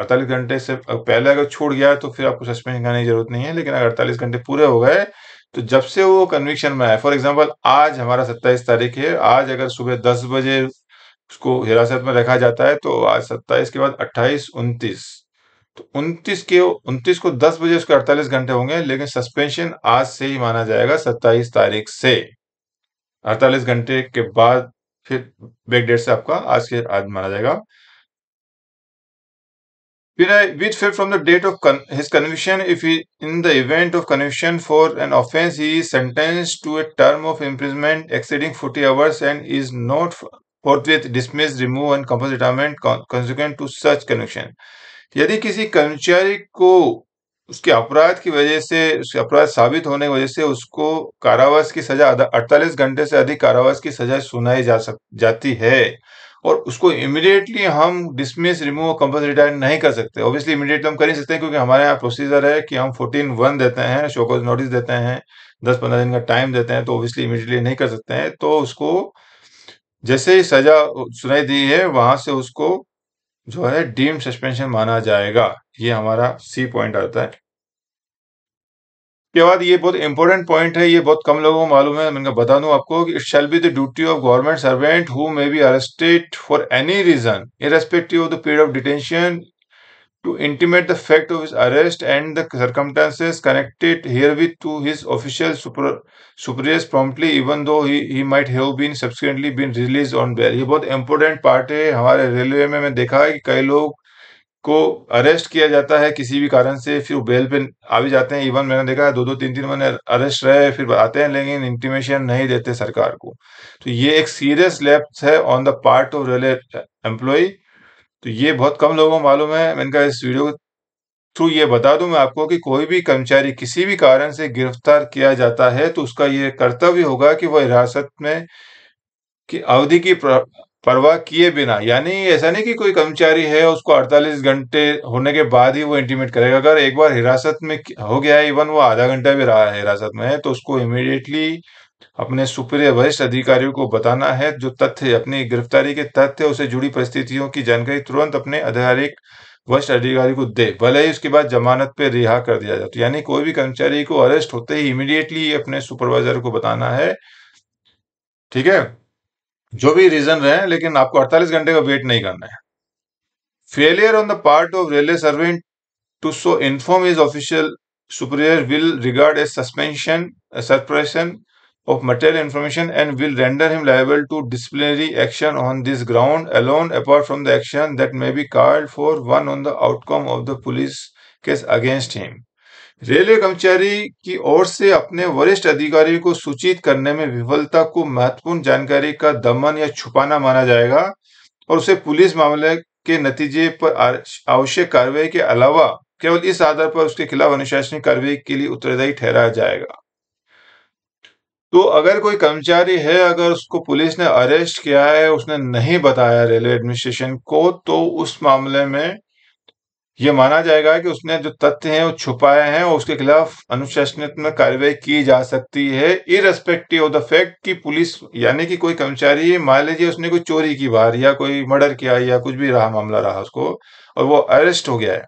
अड़तालीस घंटे से पहले अगर छूट गया तो फिर आपको सस्पेंड करने की जरूरत नहीं है लेकिन अगर अड़तालीस घंटे पूरे हो गए तो जब से वो कन्विक्शन में आए फॉर एग्जाम्पल आज हमारा सत्ताईस तारीख है आज अगर सुबह दस बजे उसको हिरासत में रखा जाता है तो आज सत्ताईस के बाद अट्ठाईस उनतीस तो 29 के 29 को 10 बजे उसके 48 घंटे होंगे लेकिन सस्पेंशन आज से ही माना जाएगा 27 तारीख से 48 घंटे के बाद फिर बैक डेट से आपका आज के आज माना जाएगा फिर विच फिर from the date of his conviction if in the event of conviction for an offence he sentence to a term of imprisonment exceeding forty hours and is not forthwith dismiss, remove, and compulsory retirement consequent to such conviction. यदि किसी कर्मचारी को उसके अपराध की वजह से उसके अपराध साबित होने की वजह से उसको कारावास की सजा अड़तालीस घंटे से अधिक कारावास की सजा सुनाई जा सक जाती है और उसको इमिडिएटली हम डिसमिस रिमूव रिटायर नहीं कर सकते ऑब्वियसली इमिडिएटली हम कर ही सकते हैं क्योंकि हमारे यहाँ प्रोसीजर है कि हम फोर्टीन वन देते हैं शोकॉज नोटिस देते हैं दस पंद्रह दिन का टाइम देते हैं तो ऑब्वियसली इमिडिएटली नहीं कर सकते हैं तो उसको जैसे ही सजा सुनाई दी है वहां से उसको जो है डीम सस्पेंशन माना जाएगा ये हमारा सी पॉइंट आता है के बाद ये बहुत इंपॉर्टेंट पॉइंट है ये बहुत कम लोगों को मालूम है मैंने बता दूं आपको it shall be the duty of government servant who may be arrested for any reason irrespective of the period of detention to intimate the fact of his arrest and the circumstances connected herewith to his official super, superiors promptly even though he, he might have been subsequently been released on bail ye bahut important part hai hamare railway mein main dekha hai ki kai log को अरेस्ट किया जाता है किसी भी कारण से फिर बेल पे आ भी जाते हैं इवन मैंने देखा है दो दो तीन तीन महीने अरेस्ट रहे फिर आते हैं लेकिन इंटीमेशन नहीं देते सरकार को तो ये एक सीरियस लैप्स है on the part of railway employee तो ये बहुत कम लोगों को मालूम है मैंने कहा इस वीडियो थ्रू ये बता दूं मैं आपको कि कोई भी कर्मचारी किसी भी कारण से गिरफ्तार किया जाता है तो उसका ये कर्तव्य होगा कि वह हिरासत में कि अवधि की परवाह किए बिना यानी ऐसा नहीं कि कोई कर्मचारी है उसको 48 घंटे होने के बाद ही वो इंटीमेट करेगा अगर एक बार हिरासत में हो गया है इवन वो आधा घंटा भी रहा है हिरासत में तो उसको इमिडिएटली अपने सुप्रिय वरिष्ठ अधिकारियों को बताना है जो तथ्य अपनी गिरफ्तारी के तथ्य उसे जुड़ी परिस्थितियों की जानकारी तुरंत अपने आधिकारिक वरिष्ठ अधिकारी को दे भले ही उसके बाद जमानत पर रिहा कर दिया जाए तो यानी कोई भी कर्मचारी को अरेस्ट होते ही इमीडिएटली अपने सुपरवाइजर को बताना है ठीक है जो भी रीजन रहे लेकिन आपको 48 घंटे का वेट नहीं करना है failure on the part of railway servant to so inform his official superior will regard a suspension suppression of material information and will render him liable to disciplinary action on this ground alone apart from the action that may be called for one on the outcome of the police case against him. Railway कर्मचारी की ओर से अपने वरिष्ठ अधिकारी को सूचित करने में विफलता को महत्वपूर्ण जानकारी का दमन या छुपाना माना जाएगा और उसे पुलिस मामले के नतीजे पर आवश्यक कार्रवाई के अलावा केवल इस आधार पर उसके खिलाफ अनुशासनिक कार्रवाई के लिए उत्तरदायी ठहराया जाएगा तो अगर कोई कर्मचारी है अगर उसको पुलिस ने अरेस्ट किया है उसने नहीं बताया रेलवे एडमिनिस्ट्रेशन को तो उस मामले में यह माना जाएगा कि उसने जो तथ्य हैं वो छुपाए हैं और उसके खिलाफ अनुशासनात्मक कार्रवाई की जा सकती है इरेस्पेक्टिव ऑफ द फैक्ट कि पुलिस यानी कि कोई कर्मचारी मान लीजिए उसने कोई चोरी की बार या कोई मर्डर किया या कुछ भी रहा मामला रहा उसको और वो अरेस्ट हो गया है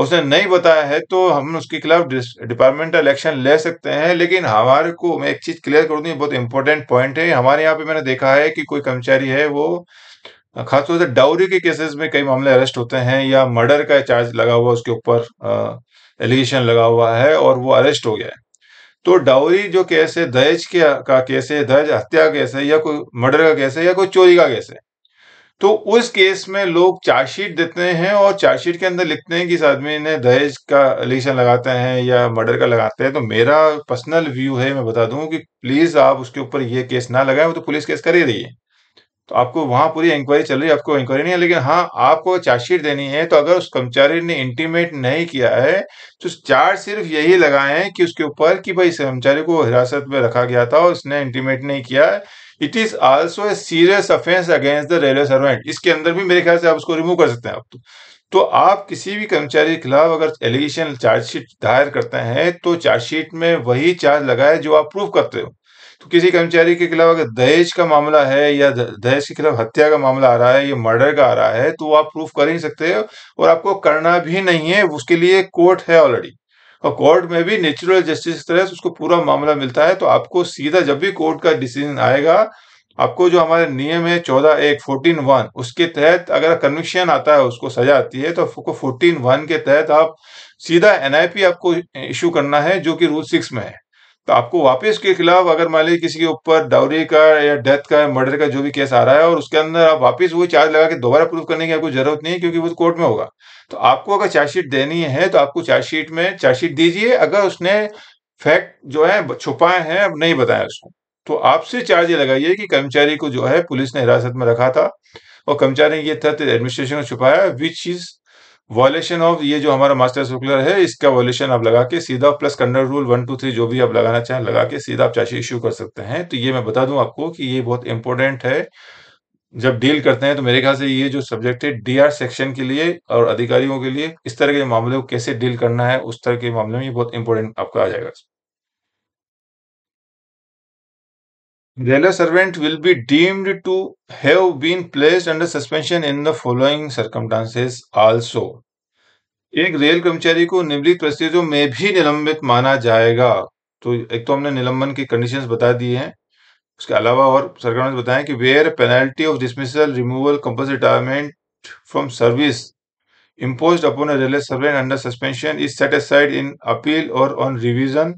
उसने नहीं बताया है तो हम उसके खिलाफ डिपार्टमेंटल एक्शन ले सकते हैं लेकिन हमारे को मैं एक चीज क्लियर कर दूंगी बहुत इंपॉर्टेंट पॉइंट है हमारे यहाँ पे मैंने देखा है कि कोई कर्मचारी है वो खासतौर से डाउरी के केसेस में कई मामले अरेस्ट होते हैं या मर्डर का चार्ज लगा हुआ उसके ऊपर एलिगेशन लगा हुआ है और वो अरेस्ट हो गया है तो डाउरी जो केस है दहेज के का केस है दहेज हत्या केस है या कोई मर्डर का केस है या कोई चोरी का केस है तो उस केस में लोग चार्जशीट देते हैं और चार्जशीट के अंदर लिखते हैं कि इस आदमी ने दहेज का एलिगेशन लगाते हैं या मर्डर का लगाते हैं तो मेरा पर्सनल व्यू है मैं बता दूं कि प्लीज आप उसके ऊपर ये केस ना लगाएं वो तो पुलिस केस कर ही रही है तो आपको वहां पूरी इंक्वायरी चल रही है आपको इंक्वायरी नहीं है लेकिन हाँ आपको चार्जशीट देनी है तो अगर उस कर्मचारी ने इंटीमेट नहीं किया है तो चार्ज सिर्फ यही लगाए कि उसके ऊपर कि भाई इस कर्मचारी को हिरासत में रखा गया था और उसने इंटीमेट नहीं किया it is also a serious offence against the railway servant इसके अंदर भी मेरे ख्याल से आप उसको रिमूव कर सकते हैं आप तो तो आप किसी भी कर्मचारी के खिलाफ अगर एलिगेशन चार्जशीट दायर करते हैं तो चार्जशीट में वही चार्ज लगाए जो आप प्रूव करते हो तो किसी कर्मचारी के खिलाफ अगर दहेज का मामला है या दहेज के खिलाफ हत्या का मामला आ रहा है या मर्डर का आ रहा है तो आप प्रूफ कर ही सकते हो और आपको करना भी नहीं है उसके लिए कोर्ट है ऑलरेडी और कोर्ट में भी नेचुरल जस्टिस की तरह से उसको पूरा मामला मिलता है तो आपको सीधा जब भी कोर्ट का डिसीजन आएगा आपको जो हमारे नियम है चौदह एक फोर्टीन वन उसके तहत अगर कन्विक्शन आता है उसको सजा आती है तो फोर्टीन वन के तहत आप सीधा एनआईपी आपको इश्यू करना है जो कि रूल सिक्स में है तो आपको वापस के खिलाफ अगर मान लीजिए किसी के ऊपर डाउरी का या डेथ का मर्डर का जो भी केस आ रहा है और उसके अंदर आप वापस वो चार्ज लगा के दोबारा प्रूफ करने की आपको जरूरत नहीं है क्योंकि वो कोर्ट तो में होगा तो आपको अगर चार्जशीट देनी है तो आपको चार्जशीट में चार्जशीट दीजिए अगर उसने फैक्ट जो है छुपाए हैं अब नहीं बताया उसको तो आपसे चार्ज ये लगाइए कि कर्मचारी को जो है पुलिस ने हिरासत में रखा था और कर्मचारी ने ये तथ्य एडमिनिस्ट्रेशन को छुपाया विच इज वॉयेशन ऑफ ये जो हमारा मास्टर सर्कुलर है इसका वॉलेशन आप लगा के सीधा प्लस कंडर रूल वन टू थ्री जो भी आप लगाना चाहें लगा के सीधा आप चाची इश्यू कर सकते हैं तो ये मैं बता दूं आपको कि ये बहुत इंपॉर्टेंट है जब डील करते हैं तो मेरे ख्याल से ये जो सब्जेक्ट है डी सेक्शन के लिए और अधिकारियों के लिए इस तरह के मामले को कैसे डील करना है उस तरह के मामले में ये बहुत इंपॉर्टेंट आपका आ जाएगा railway servant will be deemed to have been placed under suspension in the following circumstances also एक रेल कर्मचारी को निम्नलिखित परिस्थितियों में भी निलंबित माना जाएगा तो एक तो हमने निलंबन की कंडीशंस बता दी हैं उसके अलावा और सरकार ने बताया कि where penalty of dismissal removal compulsory retirement from service impose upon railway servant under suspension is set aside in appeal or on revision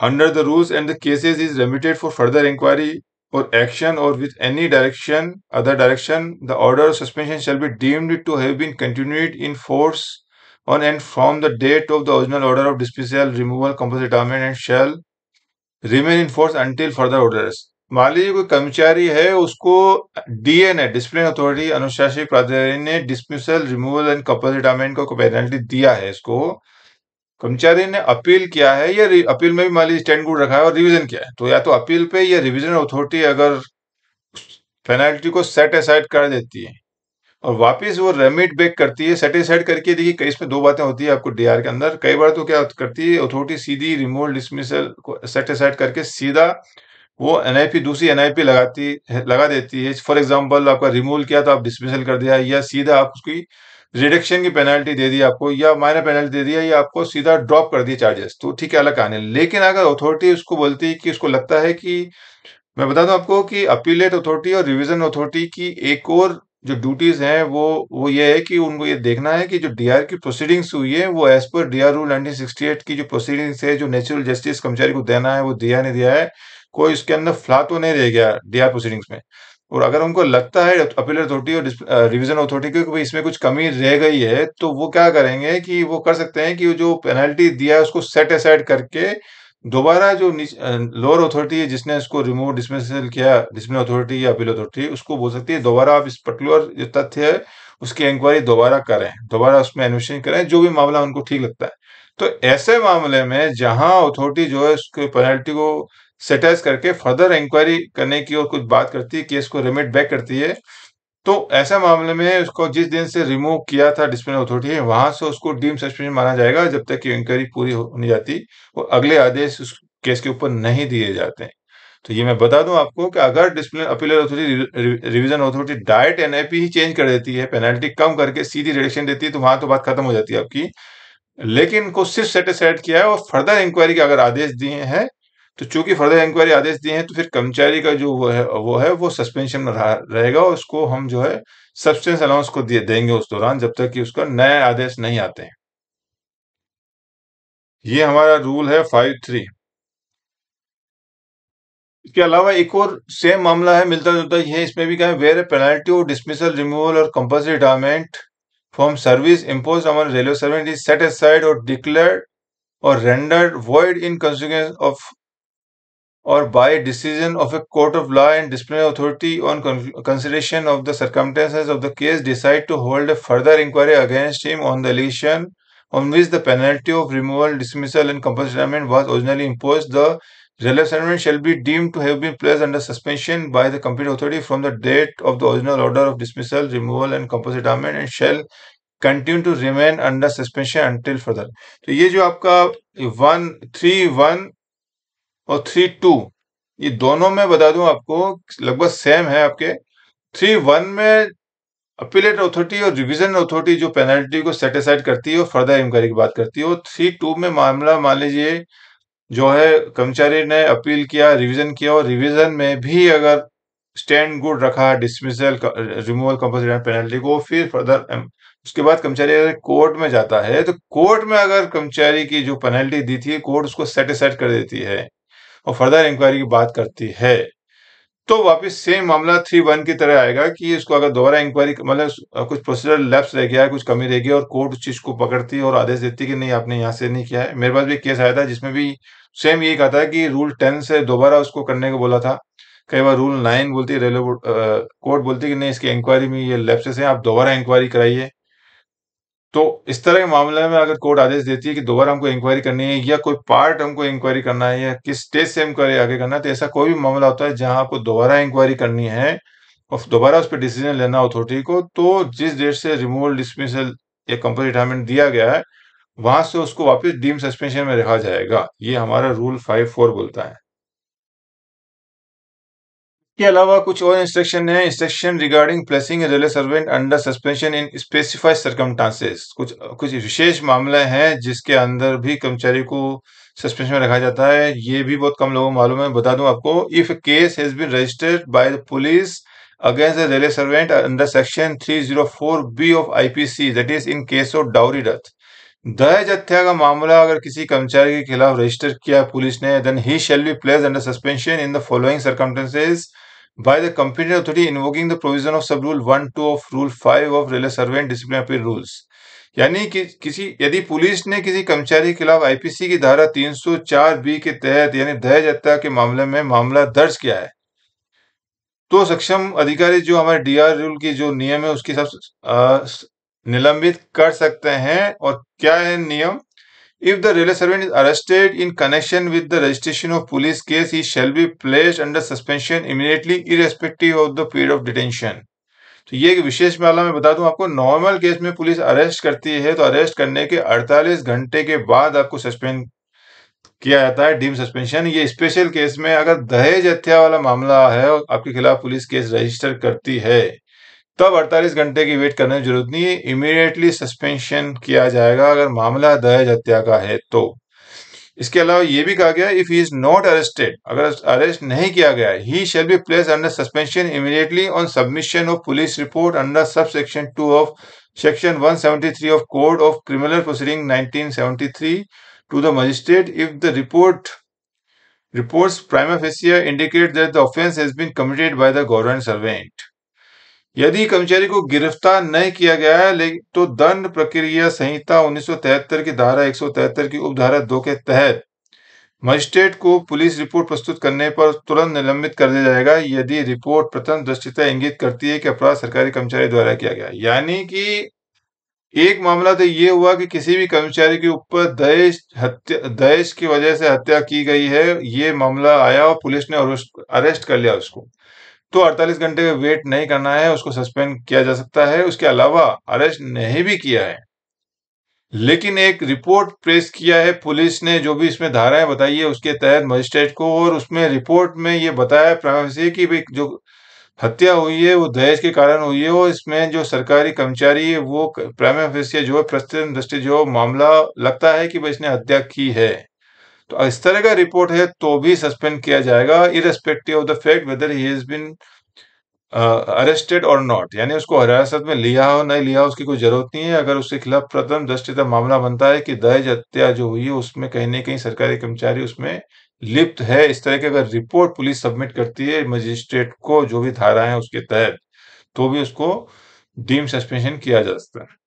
under the rules and the cases is remitted for further inquiry or action or with any direction other direction the order of suspension shall be deemed to have been continued in force on and from the date of the original order of dismissal removal compulsory retirement and shall remain in force until further orders मान लीजिए कोई कर्मचारी है उसको डीएनए डिसिप्लिन अथॉरिटी अनुशासित प्राधिकारी ने dismissal removal and compulsory retirement को पेनल्टी दिया है इसको कर्मचारी ने अपील किया है या अपील में भी मान लीजिए स्टैंड गुड रखा है और रिविजन किया है तो या तो अपील पे या रिविजन अथॉरिटी अगर पेनल्टी को सेट असाइड कर देती है और वापस वो रेमिट बैक करती है सेट असाइड करके देखिए कई इसमें दो बातें होती है आपको डीआर के अंदर कई बार तो क्या करती है अथॉरिटी सीधी रिमोट डिसमिसल को सेट असाइड करके सीधा वो एनआईपी दूसरी एनआईपी लगाती लगा देती है फॉर एग्जाम्पल आपका रिमूवल किया तो आप डिसमिसल कर दिया या सीधा आप उसकी रिडक्शन की पेनल्टी दे दी आपको या माइनर पेनल्टी दे दिया या आपको सीधा ड्रॉप कर दिया चार्जेस तो ठीक है अलग कहानी लेकिन अगर अथॉरिटी उसको बोलती है कि उसको लगता है कि मैं बता दूं आपको कि अपीलेट अथॉरिटी और रिविजन अथॉरिटी की एक और जो ड्यूटीज हैं वो वो ये है कि उनको ये देखना है कि जो डीआर की प्रोसीडिंग्स हुई है वो as per D R rule nineteen की जो प्रोसीडिंग्स है जो नेचुरल जस्टिस कर्मचारी को देना है वो दिया नहीं दिया है कोई उसके अंदर फ्ला तो नहीं रह गया डीआर प्रोसीडिंग्स में और अगर उनको लगता है अपील अथॉरिटी और रिविजन अथॉरिटी की इसमें कुछ कमी रह गई है तो वो क्या करेंगे कि वो कर सकते हैं कि जो पेनल्टी दिया है उसको सेट असाइड करके दोबारा जो लोअर अथॉरिटी है जिसने इसको रिमूव डिसमिसल किया डिसमिन अथॉरिटी या अपील अथॉरिटी उसको बोल सकती है दोबारा आप इस पर्टिकुलर जो तथ्य है उसकी इंक्वायरी दोबारा करें दोबारा उसमें एडमिशन करें जो भी मामला उनको ठीक लगता है तो ऐसे मामले में जहां अथॉरिटी जो है उसके पेनल्टी को सेटाइज करके फर्दर इंक्वायरी करने की और कुछ बात करती है केस को रिमिट बैक करती है तो ऐसे मामले में उसको जिस दिन से रिमूव किया था डिसिप्लिनरी अथॉरिटी वहां से उसको डीम सस्पेंशन माना जाएगा जब तक कि इंक्वायरी पूरी हो नहीं जाती और अगले आदेश उस केस के ऊपर नहीं दिए जाते तो ये मैं बता दूं आपको कि अगर discipline appeal authority revision authority direct एनआईपी ही चेंज कर देती है पेनल्टी कम करके सीधी रिडक्शन देती है तो वहां तो बात खत्म हो जाती है आपकी लेकिन को सिर्फ सेटिस्फाइड किया है और फर्दर इंक्वायरी के अगर आदेश दिए हैं तो चूंकि फर्दर इंक्वायरी आदेश दिए हैं तो फिर कर्मचारी का जो वो है वो है वो सस्पेंशन में रहेगा और उसको हम जो है सब्सटेंस अलाउंस को दे देंगे उस दौरान जब तक कि उसका नए आदेश नहीं आते हैं ये हमारा रूल है फाइव थ्री इसके अलावा एक और सेम मामला है मिलता जुलता है इसमें भी क्या है where penalty or dismissal removal or compulsory retirement from service impose अमर railway servant is set aside or declared or rendered void in consequence of or by decision of a court of law and disciplinary authority on con consideration of the circumstances of the case decide to hold a further inquiry against him on the allegation on which the penalty of removal, dismissal, and compulsion was originally imposed, the relevant shall be deemed to have been placed under suspension by the competent authority from the date of the original order of dismissal, removal, and compulsion and shall continue to remain under suspension until further. So, this is your one three one. और थ्री टू ये दोनों में बता दूं आपको लगभग सेम है आपके थ्री वन में अपीलेट अथॉरिटी और रिविजन अथॉरिटी जो पेनल्टी को सेटिसाइड करती है और फर्दर इंक्वायरी की बात करती है और थ्री टू में मामला मान लीजिए जो है कर्मचारी ने अपील किया रिविजन किया और रिविजन में भी अगर स्टैंड गुड रखा डिसमिसल रिमूवल कंपल्सरी पेनल्टी को फिर फर्दर um, उसके बाद कर्मचारी अगर कोर्ट में जाता है तो कोर्ट में अगर कर्मचारी की जो पेनल्टी दी थी कोर्ट उसको सेटिसफाइड कर देती है और फर्दर इंक्वायरी की बात करती है तो वापस सेम मामला थ्री वन की तरह आएगा कि इसको अगर दोबारा इंक्वायरी मतलब कुछ प्रोसीजर लैप्स रह गया है कुछ कमी रह गई और कोर्ट उस चीज को पकड़ती है और आदेश देती है कि नहीं आपने यहाँ से नहीं किया है मेरे पास भी केस आया था जिसमें भी सेम यही कहा था कि रूल टेन से दोबारा उसको करने को बोला था कई बार रूल नाइन बोलती है रेलवे कोर्ट बोलती है कि नहीं इसकी इंक्वायरी में ये लैप्सेस हैं आप दोबारा इंक्वायरी कराइए तो इस तरह के मामले में अगर कोर्ट आदेश देती है कि दोबारा हमको इंक्वायरी करनी है या कोई पार्ट हमको इंक्वायरी करना है या किस स्टेज से इंक्वायरी आगे करना है तो ऐसा कोई भी मामला होता है जहां आपको दोबारा इंक्वायरी करनी है और दोबारा उस पर डिसीजन लेना अथॉरिटी को तो जिस डेट से रिमूवल डिसमिसल या कंपनी रिटायरमेंट दिया गया है वहां से उसको वापस डीम सस्पेंशन में रखा जाएगा ये हमारा रूल फाइव फोर बोलता है इसके अलावा कुछ और इंस्ट्रक्शन है instruction regarding placing railway servant under suspension in specified circumstances कुछ कुछ विशेष मामले हैं जिसके अंदर भी कर्मचारी को सस्पेंशन में रखा जाता है ये भी बहुत कम लोगों को मालूम है बता दूं आपको if case has been registered by the police against against the relay servant under section 304b of IPC that is in case of dowry death दहेज हत्या का मामला अगर किसी कर्मचारी के खिलाफ रजिस्टर किया पुलिस ने then he shall be place under suspension in the following circumstances by the competent authority invoking the provision of sub rule 1 2 of rule 5 of railway servant discipline appeal rules यानी कि किसी यदि पुलिस ने किसी कर्मचारी के खिलाफ आईपीसी की धारा 304 बी के तहत यानी दहेज हत्या के मामले में मामला दर्ज किया है तो सक्षम अधिकारी जो हमारे डीआर रूल की जो नियम है उसकी सब निलंबित कर सकते हैं और क्या है नियम If the railway servant is arrested in connection with the registration of police case, he shall be placed under suspension immediately irrespective of the period of detention. तो ये विशेष मामला मैं बता दूं आपको नॉर्मल केस में पुलिस अरेस्ट करती है तो अरेस्ट करने के 48 घंटे के बाद आपको सस्पेंड किया जाता है डीम सस्पेंशन ये स्पेशल केस में अगर दहेज हत्या वाला मामला है और आपके खिलाफ पुलिस केस रजिस्टर करती है तब 48 घंटे की वेट करने की जरूरत नहीं है इमीडिएटली सस्पेंशन किया जाएगा अगर मामला दहेज हत्या का है तो इसके अलावा ये भी कहा गया if he is not arrested अगर अरेस्ट नहीं किया गया he shall be place under suspension immediately on submission of police report under sub section two of section one of code of criminal proceeding nineteen to the magistrate if the report reports prima facie indicate that the offence has been committed by the government servant यदि कर्मचारी को गिरफ्तार नहीं किया गया है तो दंड प्रक्रिया संहिता 1973 की धारा 173 की उपधारा दो के तहत मजिस्ट्रेट को पुलिस रिपोर्ट प्रस्तुत करने पर तुरंत निलंबित कर दिया जाएगा यदि रिपोर्ट प्रथम दृष्टिता इंगित करती है कि अपराध सरकारी कर्मचारी द्वारा किया गया यानी कि एक मामला तो ये हुआ कि किसी भी कर्मचारी के ऊपर दहेज हत्या दहेज की वजह से हत्या की गई है ये मामला आया और पुलिस ने अरेस्ट कर लिया उसको तो 48 घंटे वेट नहीं करना है उसको सस्पेंड किया जा सकता है उसके अलावा अरेस्ट नहीं भी किया है लेकिन एक रिपोर्ट प्रेस किया है पुलिस ने जो भी इसमें धाराएं बताई है उसके तहत मजिस्ट्रेट को और उसमें रिपोर्ट में ये बताया प्राइवेसी कि भाई जो हत्या हुई है वो दहेज के कारण हुई है और इसमें जो सरकारी कर्मचारी है वो प्राइम फेसिया जो है प्रस्तुत दृष्टि जो मामला लगता है कि भाई इसने हत्या की है तो इस तरह का रिपोर्ट है तो भी सस्पेंड किया जाएगा irrespective of the fact whether he has been arrested or not यानी उसको हिरासत में लिया हो नहीं लिया हो उसकी कोई जरूरत नहीं है अगर उसके खिलाफ प्रथम दृष्टिता मामला बनता है कि दहेज हत्या जो हुई है उसमें कहीं ना कहीं सरकारी कर्मचारी उसमें लिप्त है इस तरह की अगर रिपोर्ट पुलिस सबमिट करती है मजिस्ट्रेट को जो भी धारा है उसके तहत तो भी उसको डीम सस्पेंशन किया जा सकता है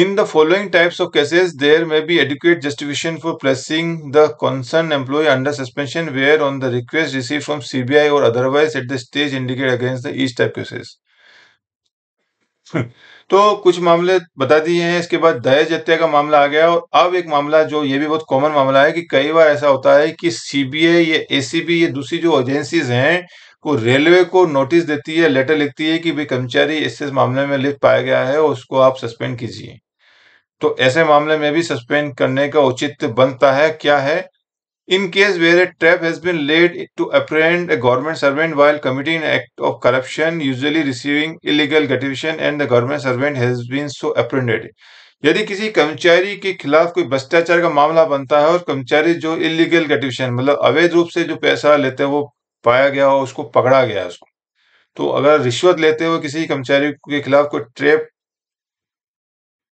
In the following types of cases, there may be adequate justification for placing the concerned employee under suspension where on the request received from CBI or otherwise at the stage indicate against the each type cases. तो कुछ मामले बता दिए हैं इसके बाद दहेज हत्या का मामला आ गया और अब एक मामला जो ये भी बहुत कॉमन मामला है कि कई बार ऐसा होता है कि सीबीआई या एसीबी ये दूसरी जो एजेंसीज हैं को रेलवे को नोटिस देती है लेटर लिखती है कि भाई कर्मचारी इस मामले में लिख पाया गया है और उसको आप सस्पेंड कीजिए तो ऐसे मामले में भी सस्पेंड करने का औचित्य बनता है क्या है in case where a trap has been laid to apprehend a government servant while committing in act of corruption usually receiving illegal gratification and the government servant has been so apprehended यदि किसी कर्मचारी के खिलाफ कोई भ्रष्टाचार का मामला बनता है और कर्मचारी जो इलीगल गटिविशन मतलब अवैध रूप से जो पैसा लेते हैं वो पाया गया हो उसको पकड़ा गया उसको तो अगर रिश्वत लेते हुए किसी कर्मचारी के खिलाफ कोई ट्रैप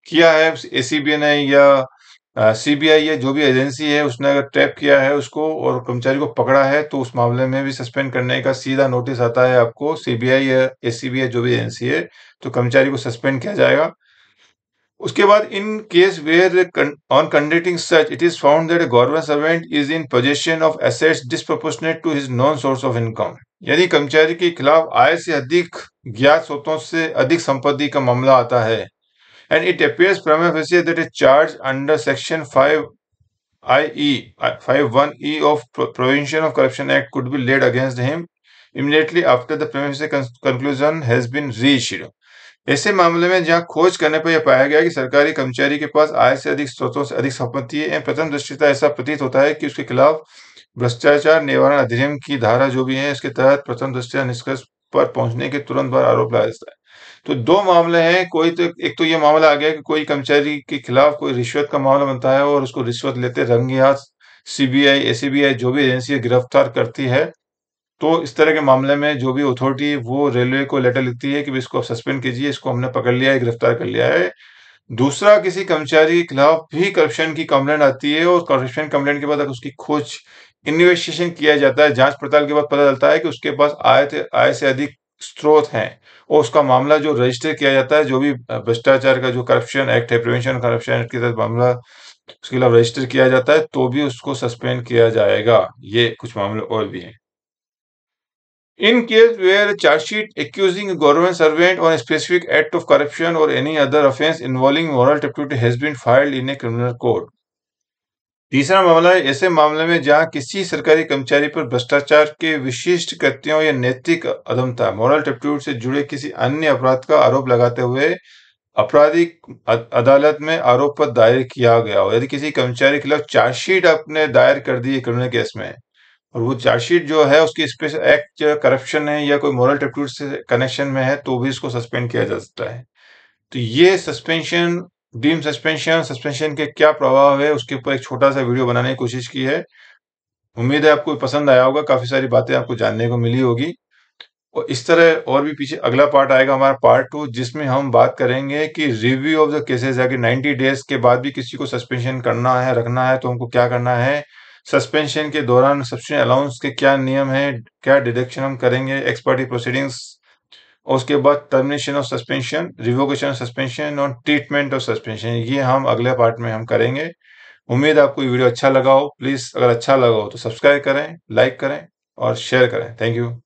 किया है एसीबी ने या सीबीआई या जो भी एजेंसी है उसने अगर ट्रैप किया है उसको और कर्मचारी को पकड़ा है तो उस मामले में भी सस्पेंड करने का सीधा नोटिस आता है आपको सीबीआई या एसीबी या जो भी एजेंसी है तो कर्मचारी को सस्पेंड किया जाएगा उसके बाद in case where on conducting search it is found that government servant is in possession of assets disproportionate to his known source of income यदि कर्मचारी के खिलाफ आय से अधिक ज्ञात स्रोतों से अधिक संपत्ति का मामला आता है and it appears prima facie that a charge under section 5 IE 51E of Pro prevention of Corruption Act could be laid against him immediately after the prima facie con conclusion has been reached. ऐसे मामले में जहां खोज करने पर यह पाया गया कि सरकारी कर्मचारी के पास आय से अधिक स्रोतों से अधिक संपत्ति है एवं प्रथम दृष्टिता ऐसा प्रतीत होता है कि उसके खिलाफ भ्रष्टाचार निवारण अधिनियम की धारा जो भी है इसके तहत प्रथम दृष्टिया निष्कर्ष पर पहुंचने के तुरंत बाद आरोप लगाया जाता है तो दो मामले हैं कोई तो एक तो ये मामला आ गया कि कोई कर्मचारी के खिलाफ कोई रिश्वत का मामला बनता है और उसको रिश्वत लेते रंगे हाथ सीबीआई एसीबीआई जो भी एजेंसी गिरफ्तार करती है तो इस तरह के मामले में जो भी अथॉरिटी वो रेलवे को लेटर लिखती है कि इसको आप सस्पेंड कीजिए इसको हमने पकड़ लिया है गिरफ्तार कर लिया है दूसरा किसी कर्मचारी के खिलाफ भी करप्शन की कंप्लेंट आती है और करप्शन कंप्लेंट के बाद उसकी खोज इन्वेस्टिगेशन किया जाता है जांच पड़ताल के बाद पता चलता है कि उसके पास आय आय से अधिक स्रोत हैं और उसका मामला जो रजिस्टर किया जाता है जो भी भ्रष्टाचार का जो करप्शन एक्ट है प्रिवेंशन करप्शन एक्ट के तहत मामला उसके खिलाफ रजिस्टर किया जाता है तो भी उसको सस्पेंड किया जाएगा ये कुछ मामले और भी हैं in case where chargesheet accusing government servant on specific act of corruption or any other offence involving moral turpitude has been filed in a criminal court तीसरा मामला है ऐसे मामले में जहां किसी सरकारी कर्मचारी पर भ्रष्टाचार के विशिष्ट कृत्यों या नैतिक अधमता मॉरल टैप्ट्यूड से जुड़े किसी अन्य अपराध का आरोप लगाते हुए अपराधी अदालत में आरोप पर दायर किया गया हो यदि किसी कर्मचारी के खिलाफ चार्जशीट आपने दायर कर दी है क्रिमिनल केस में और वो चार्जशीट जो है उसकी स्पेशल एक्ट करप्शन है या कोई मॉरल टैप्ट्यूड से कनेक्शन में है तो भी इसको सस्पेंड किया जा सकता है तो ये सस्पेंशन डीम सस्पेंशन सस्पेंशन के क्या प्रभाव है उसके ऊपर एक छोटा सा वीडियो बनाने की कोशिश की है उम्मीद है आपको पसंद आया होगा काफी सारी बातें आपको जानने को मिली होगी और इस तरह और भी पीछे अगला पार्ट आएगा हमारा पार्ट टू जिसमें हम बात करेंगे कि रिव्यू ऑफ द केसेस कि 90 डेज के बाद भी किसी को सस्पेंशन करना है रखना है तो हमको क्या करना है सस्पेंशन के दौरान सस्पेंशन अलाउंस के क्या नियम है क्या डिडक्शन हम करेंगे एक्सपर्टी प्रोसीडिंग्स और उसके बाद termination of suspension revocation of suspension और ट्रीटमेंट ऑफ सस्पेंशन ये हम अगले पार्ट में हम करेंगे उम्मीद आपको ये वीडियो अच्छा लगा हो प्लीज़ अगर अच्छा लगा हो तो सब्सक्राइब करें लाइक करें और शेयर करें थैंक यू